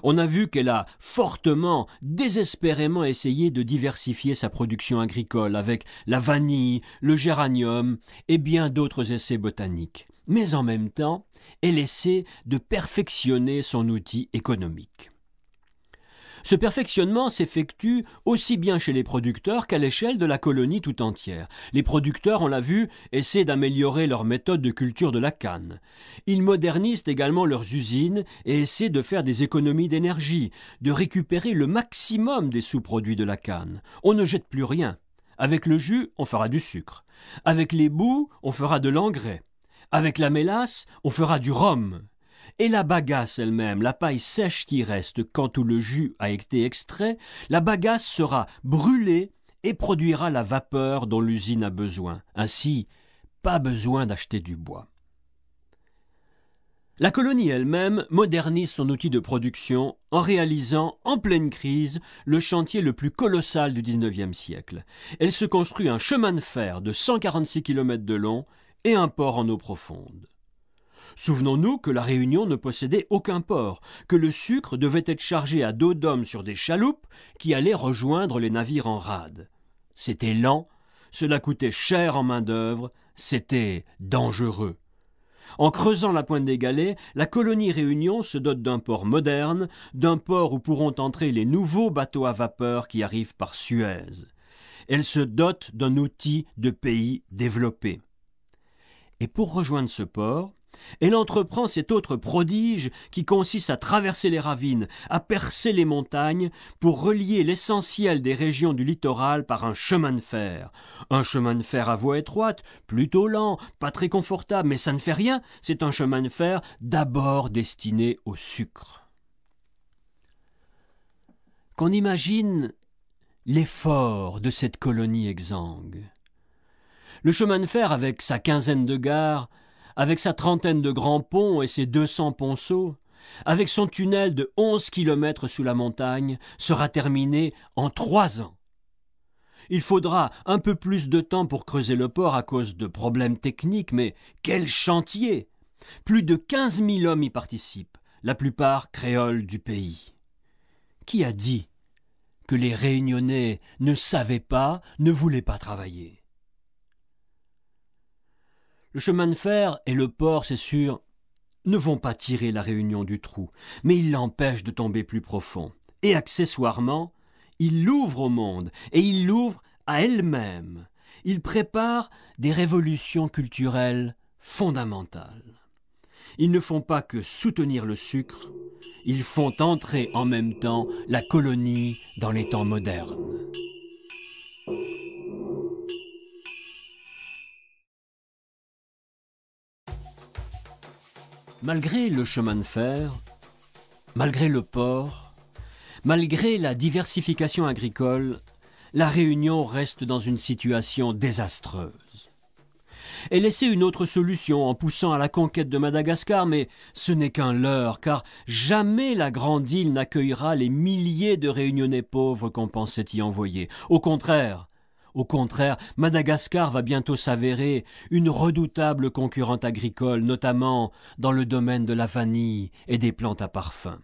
On a vu qu'elle a fortement, désespérément essayé de diversifier sa production agricole avec la vanille, le géranium et bien d'autres essais botaniques. Mais en même temps, elle essaie de perfectionner son outil économique. Ce perfectionnement s'effectue aussi bien chez les producteurs qu'à l'échelle de la colonie tout entière. Les producteurs, on l'a vu, essaient d'améliorer leur méthode de culture de la canne. Ils modernisent également leurs usines et essaient de faire des économies d'énergie, de récupérer le maximum des sous-produits de la canne. On ne jette plus rien. Avec le jus, on fera du sucre. Avec les boues, on fera de l'engrais. Avec la mélasse, on fera du rhum et la bagasse elle-même, la paille sèche qui reste quand tout le jus a été extrait, la bagasse sera brûlée et produira la vapeur dont l'usine a besoin. Ainsi, pas besoin d'acheter du bois. La colonie elle-même modernise son outil de production en réalisant, en pleine crise, le chantier le plus colossal du XIXe siècle. Elle se construit un chemin de fer de 146 km de long et un port en eau profonde. Souvenons-nous que la Réunion ne possédait aucun port, que le sucre devait être chargé à dos d'hommes sur des chaloupes qui allaient rejoindre les navires en rade. C'était lent, cela coûtait cher en main-d'œuvre, c'était dangereux. En creusant la pointe des galets, la colonie Réunion se dote d'un port moderne, d'un port où pourront entrer les nouveaux bateaux à vapeur qui arrivent par Suez. Elle se dote d'un outil de pays développé. Et pour rejoindre ce port, elle entreprend cet autre prodige qui consiste à traverser les ravines, à percer les montagnes, pour relier l'essentiel des régions du littoral par un chemin de fer. Un chemin de fer à voie étroite, plutôt lent, pas très confortable, mais ça ne fait rien, c'est un chemin de fer d'abord destiné au sucre. Qu'on imagine l'effort de cette colonie exsangue. Le chemin de fer, avec sa quinzaine de gares, avec sa trentaine de grands ponts et ses 200 ponceaux, avec son tunnel de 11 kilomètres sous la montagne, sera terminé en trois ans. Il faudra un peu plus de temps pour creuser le port à cause de problèmes techniques, mais quel chantier Plus de quinze mille hommes y participent, la plupart créoles du pays. Qui a dit que les Réunionnais ne savaient pas, ne voulaient pas travailler le chemin de fer et le port, c'est sûr, ne vont pas tirer la Réunion du trou, mais ils l'empêchent de tomber plus profond. Et accessoirement, ils l'ouvrent au monde, et ils l'ouvrent à elle-même. Ils préparent des révolutions culturelles fondamentales. Ils ne font pas que soutenir le sucre, ils font entrer en même temps la colonie dans les temps modernes. Malgré le chemin de fer, malgré le port, malgré la diversification agricole, la Réunion reste dans une situation désastreuse. Elle essaie une autre solution en poussant à la conquête de Madagascar, mais ce n'est qu'un leurre, car jamais la grande île n'accueillera les milliers de Réunionnais pauvres qu'on pensait y envoyer. Au contraire, au contraire, Madagascar va bientôt s'avérer une redoutable concurrente agricole, notamment dans le domaine de la vanille et des plantes à parfum.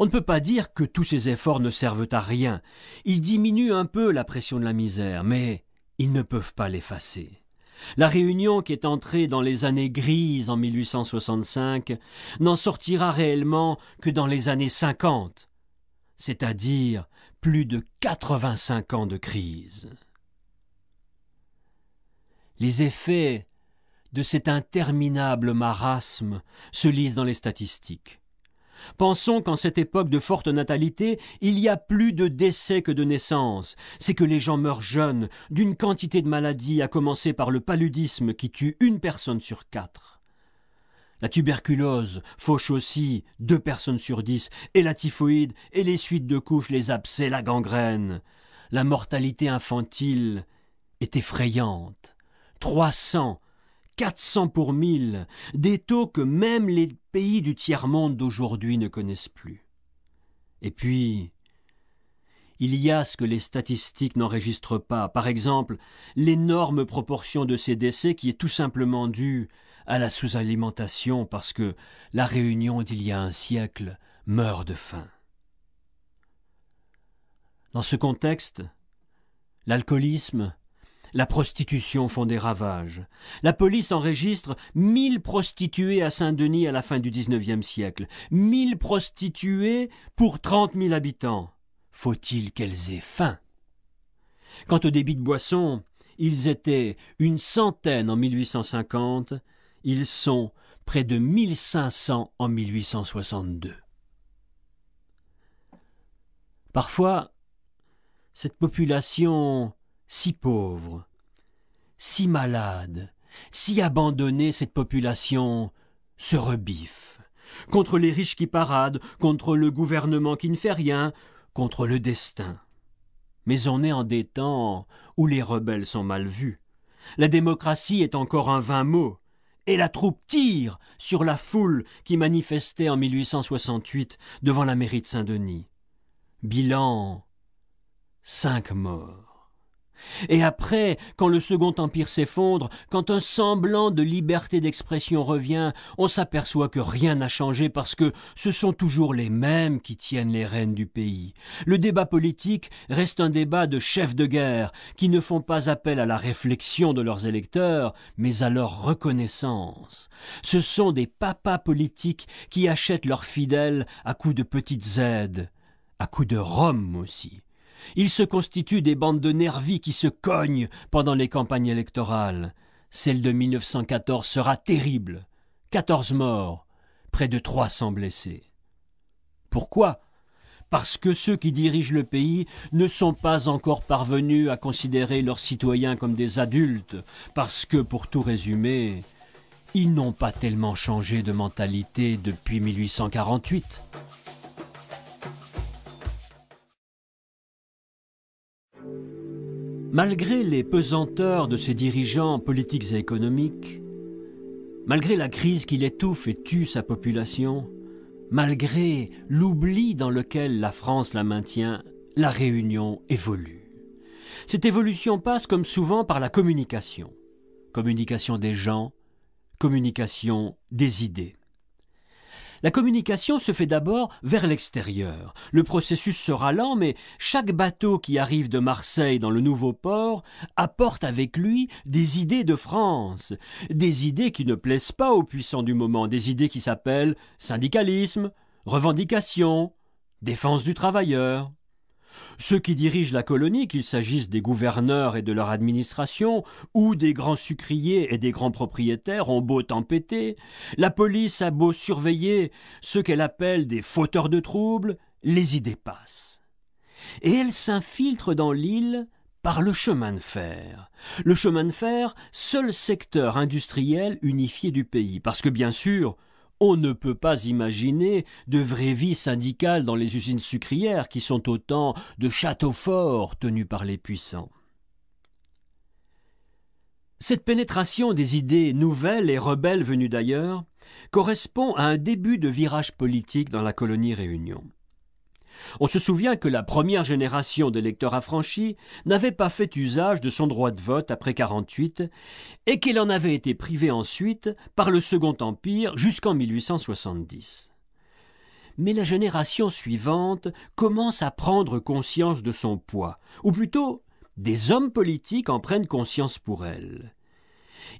On ne peut pas dire que tous ces efforts ne servent à rien. Ils diminuent un peu la pression de la misère, mais ils ne peuvent pas l'effacer. La Réunion, qui est entrée dans les années grises en 1865, n'en sortira réellement que dans les années 50, c'est-à-dire plus de 85 ans de crise. Les effets de cet interminable marasme se lisent dans les statistiques. Pensons qu'en cette époque de forte natalité, il y a plus de décès que de naissances. C'est que les gens meurent jeunes d'une quantité de maladies, à commencer par le paludisme qui tue une personne sur quatre. La tuberculose fauche aussi deux personnes sur dix, et la typhoïde, et les suites de couches, les abcès, la gangrène. La mortalité infantile est effrayante. 300, 400 pour mille, des taux que même les pays du tiers-monde d'aujourd'hui ne connaissent plus. Et puis, il y a ce que les statistiques n'enregistrent pas, par exemple l'énorme proportion de ces décès qui est tout simplement due à la sous-alimentation parce que la Réunion d'il y a un siècle meurt de faim. Dans ce contexte, l'alcoolisme, la prostitution font des ravages. La police enregistre 1000 prostituées à Saint-Denis à la fin du XIXe siècle. 1000 prostituées pour 30 000 habitants. Faut-il qu'elles aient faim Quant au débit de boissons, ils étaient une centaine en 1850 ils sont près de 1500 en 1862. Parfois, cette population si pauvre, si malade, si abandonnée, cette population se rebiffe contre les riches qui paradent, contre le gouvernement qui ne fait rien, contre le destin. Mais on est en des temps où les rebelles sont mal vus. La démocratie est encore un vain mot et la troupe tire sur la foule qui manifestait en 1868 devant la mairie de Saint-Denis. Bilan cinq morts. Et après, quand le Second Empire s'effondre, quand un semblant de liberté d'expression revient, on s'aperçoit que rien n'a changé parce que ce sont toujours les mêmes qui tiennent les rênes du pays. Le débat politique reste un débat de chefs de guerre qui ne font pas appel à la réflexion de leurs électeurs, mais à leur reconnaissance. Ce sont des papas politiques qui achètent leurs fidèles à coups de petites aides, à coups de Rome aussi. Il se constituent des bandes de nervis qui se cognent pendant les campagnes électorales. Celle de 1914 sera terrible. 14 morts, près de 300 blessés. Pourquoi Parce que ceux qui dirigent le pays ne sont pas encore parvenus à considérer leurs citoyens comme des adultes, parce que, pour tout résumer, ils n'ont pas tellement changé de mentalité depuis 1848. Malgré les pesanteurs de ses dirigeants politiques et économiques, malgré la crise qui l'étouffe et tue sa population, malgré l'oubli dans lequel la France la maintient, la Réunion évolue. Cette évolution passe comme souvent par la communication. Communication des gens, communication des idées. La communication se fait d'abord vers l'extérieur. Le processus sera lent, mais chaque bateau qui arrive de Marseille dans le nouveau port apporte avec lui des idées de France, des idées qui ne plaisent pas aux puissants du moment, des idées qui s'appellent syndicalisme, revendication, défense du travailleur. Ceux qui dirigent la colonie, qu'il s'agisse des gouverneurs et de leur administration, ou des grands sucriers et des grands propriétaires, ont beau tempêter, la police a beau surveiller ceux qu'elle appelle des fauteurs de troubles, les idées passent. Et elle s'infiltre dans l'île par le chemin de fer. Le chemin de fer, seul secteur industriel unifié du pays, parce que bien sûr, on ne peut pas imaginer de vraie vie syndicale dans les usines sucrières qui sont autant de châteaux forts tenus par les puissants. Cette pénétration des idées nouvelles et rebelles venues d'ailleurs correspond à un début de virage politique dans la colonie Réunion. On se souvient que la première génération d'électeurs affranchis n'avait pas fait usage de son droit de vote après 48 et qu'il en avait été privé ensuite par le Second Empire jusqu'en 1870. Mais la génération suivante commence à prendre conscience de son poids, ou plutôt des hommes politiques en prennent conscience pour elle.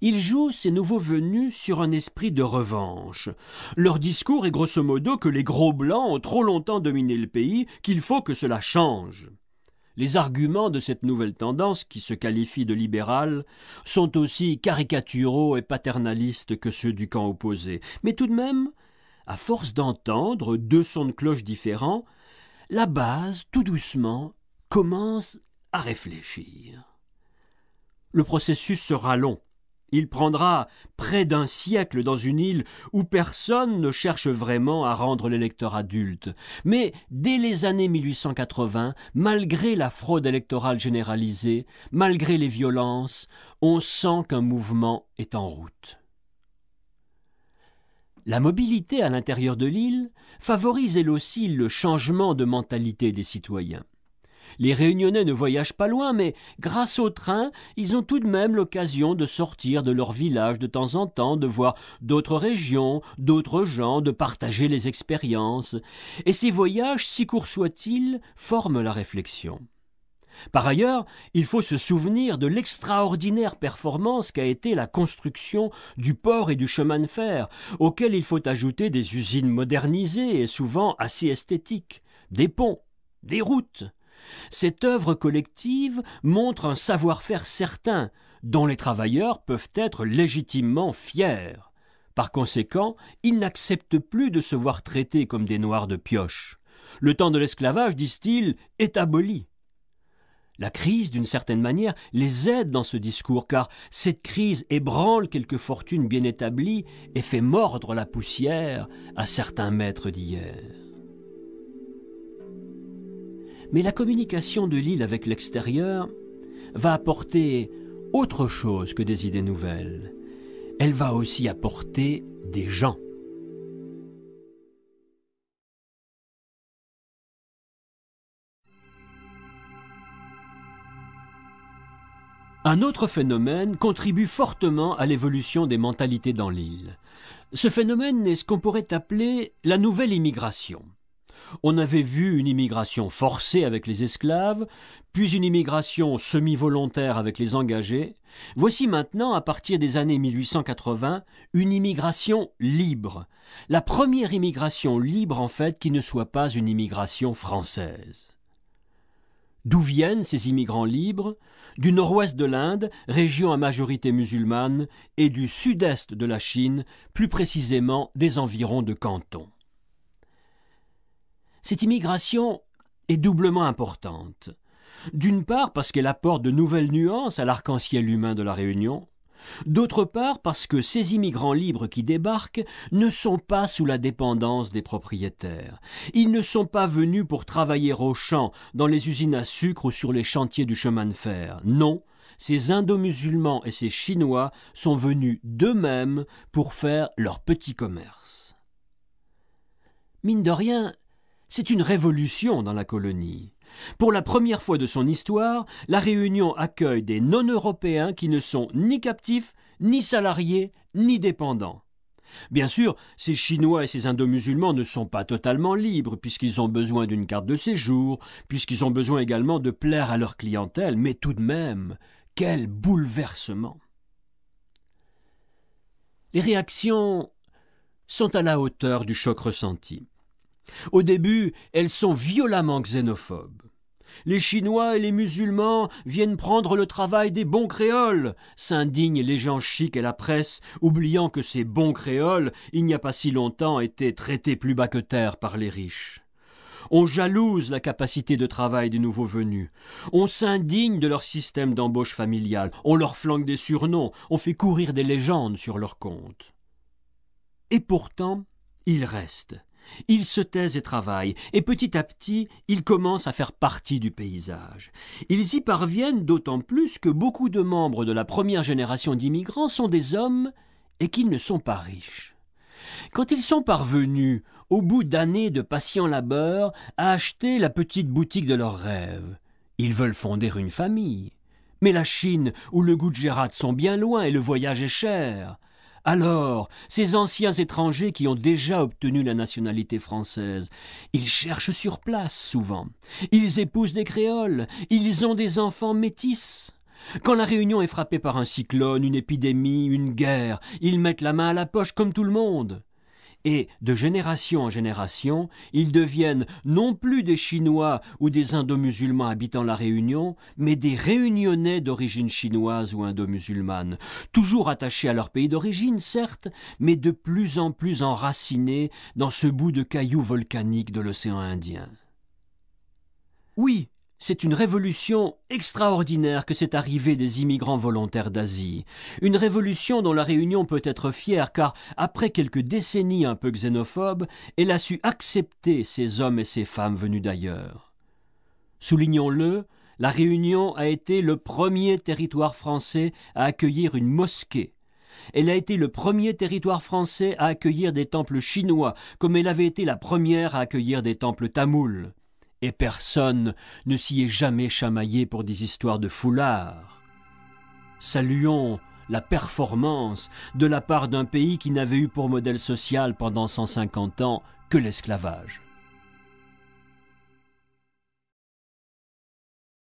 Ils jouent ces nouveaux venus sur un esprit de revanche. Leur discours est grosso modo que les gros blancs ont trop longtemps dominé le pays, qu'il faut que cela change. Les arguments de cette nouvelle tendance, qui se qualifie de libérale, sont aussi caricaturaux et paternalistes que ceux du camp opposé. Mais tout de même, à force d'entendre deux sons de cloche différents, la base, tout doucement, commence à réfléchir. Le processus sera long. Il prendra près d'un siècle dans une île où personne ne cherche vraiment à rendre l'électeur adulte. Mais dès les années 1880, malgré la fraude électorale généralisée, malgré les violences, on sent qu'un mouvement est en route. La mobilité à l'intérieur de l'île favorise elle aussi le changement de mentalité des citoyens. Les Réunionnais ne voyagent pas loin, mais grâce au train, ils ont tout de même l'occasion de sortir de leur village de temps en temps, de voir d'autres régions, d'autres gens, de partager les expériences. Et ces voyages, si courts soient-ils, forment la réflexion. Par ailleurs, il faut se souvenir de l'extraordinaire performance qu'a été la construction du port et du chemin de fer, auquel il faut ajouter des usines modernisées et souvent assez esthétiques, des ponts, des routes, cette œuvre collective montre un savoir-faire certain dont les travailleurs peuvent être légitimement fiers. Par conséquent, ils n'acceptent plus de se voir traités comme des noirs de pioche. Le temps de l'esclavage, disent-ils, est aboli. La crise, d'une certaine manière, les aide dans ce discours, car cette crise ébranle quelques fortunes bien établies et fait mordre la poussière à certains maîtres d'hier. Mais la communication de l'île avec l'extérieur va apporter autre chose que des idées nouvelles. Elle va aussi apporter des gens. Un autre phénomène contribue fortement à l'évolution des mentalités dans l'île. Ce phénomène est ce qu'on pourrait appeler la nouvelle immigration on avait vu une immigration forcée avec les esclaves, puis une immigration semi-volontaire avec les engagés. Voici maintenant, à partir des années 1880, une immigration libre. La première immigration libre, en fait, qui ne soit pas une immigration française. D'où viennent ces immigrants libres Du nord-ouest de l'Inde, région à majorité musulmane, et du sud-est de la Chine, plus précisément des environs de Canton. Cette immigration est doublement importante. D'une part parce qu'elle apporte de nouvelles nuances à l'arc-en-ciel humain de la Réunion, d'autre part parce que ces immigrants libres qui débarquent ne sont pas sous la dépendance des propriétaires. Ils ne sont pas venus pour travailler aux champs, dans les usines à sucre ou sur les chantiers du chemin de fer. Non, ces indo-musulmans et ces chinois sont venus d'eux-mêmes pour faire leur petit commerce. Mine de rien, c'est une révolution dans la colonie. Pour la première fois de son histoire, la Réunion accueille des non-européens qui ne sont ni captifs, ni salariés, ni dépendants. Bien sûr, ces Chinois et ces Indo-musulmans ne sont pas totalement libres, puisqu'ils ont besoin d'une carte de séjour, puisqu'ils ont besoin également de plaire à leur clientèle, mais tout de même, quel bouleversement. Les réactions sont à la hauteur du choc ressenti. Au début, elles sont violemment xénophobes. Les Chinois et les musulmans viennent prendre le travail des bons créoles, s'indignent les gens chics et la presse, oubliant que ces bons créoles, il n'y a pas si longtemps, étaient traités plus bas que terre par les riches. On jalouse la capacité de travail des nouveaux venus. On s'indigne de leur système d'embauche familiale. On leur flanque des surnoms. On fait courir des légendes sur leur compte. Et pourtant, ils restent. Ils se taisent et travaillent, et petit à petit, ils commencent à faire partie du paysage. Ils y parviennent d'autant plus que beaucoup de membres de la première génération d'immigrants sont des hommes et qu'ils ne sont pas riches. Quand ils sont parvenus, au bout d'années de patients labeurs, à acheter la petite boutique de leurs rêves, ils veulent fonder une famille. Mais la Chine ou le Gujarat sont bien loin et le voyage est cher. Alors, ces anciens étrangers qui ont déjà obtenu la nationalité française, ils cherchent sur place souvent. Ils épousent des créoles, ils ont des enfants métis. Quand la Réunion est frappée par un cyclone, une épidémie, une guerre, ils mettent la main à la poche comme tout le monde et de génération en génération, ils deviennent non plus des Chinois ou des indo-musulmans habitant la Réunion, mais des réunionnais d'origine chinoise ou indo-musulmane, toujours attachés à leur pays d'origine, certes, mais de plus en plus enracinés dans ce bout de cailloux volcanique de l'océan Indien. Oui, c'est une révolution extraordinaire que cette arrivée des immigrants volontaires d'Asie. Une révolution dont la Réunion peut être fière car, après quelques décennies un peu xénophobes, elle a su accepter ces hommes et ces femmes venus d'ailleurs. Soulignons-le, la Réunion a été le premier territoire français à accueillir une mosquée. Elle a été le premier territoire français à accueillir des temples chinois, comme elle avait été la première à accueillir des temples tamouls et personne ne s'y est jamais chamaillé pour des histoires de foulards. Saluons la performance de la part d'un pays qui n'avait eu pour modèle social pendant 150 ans que l'esclavage.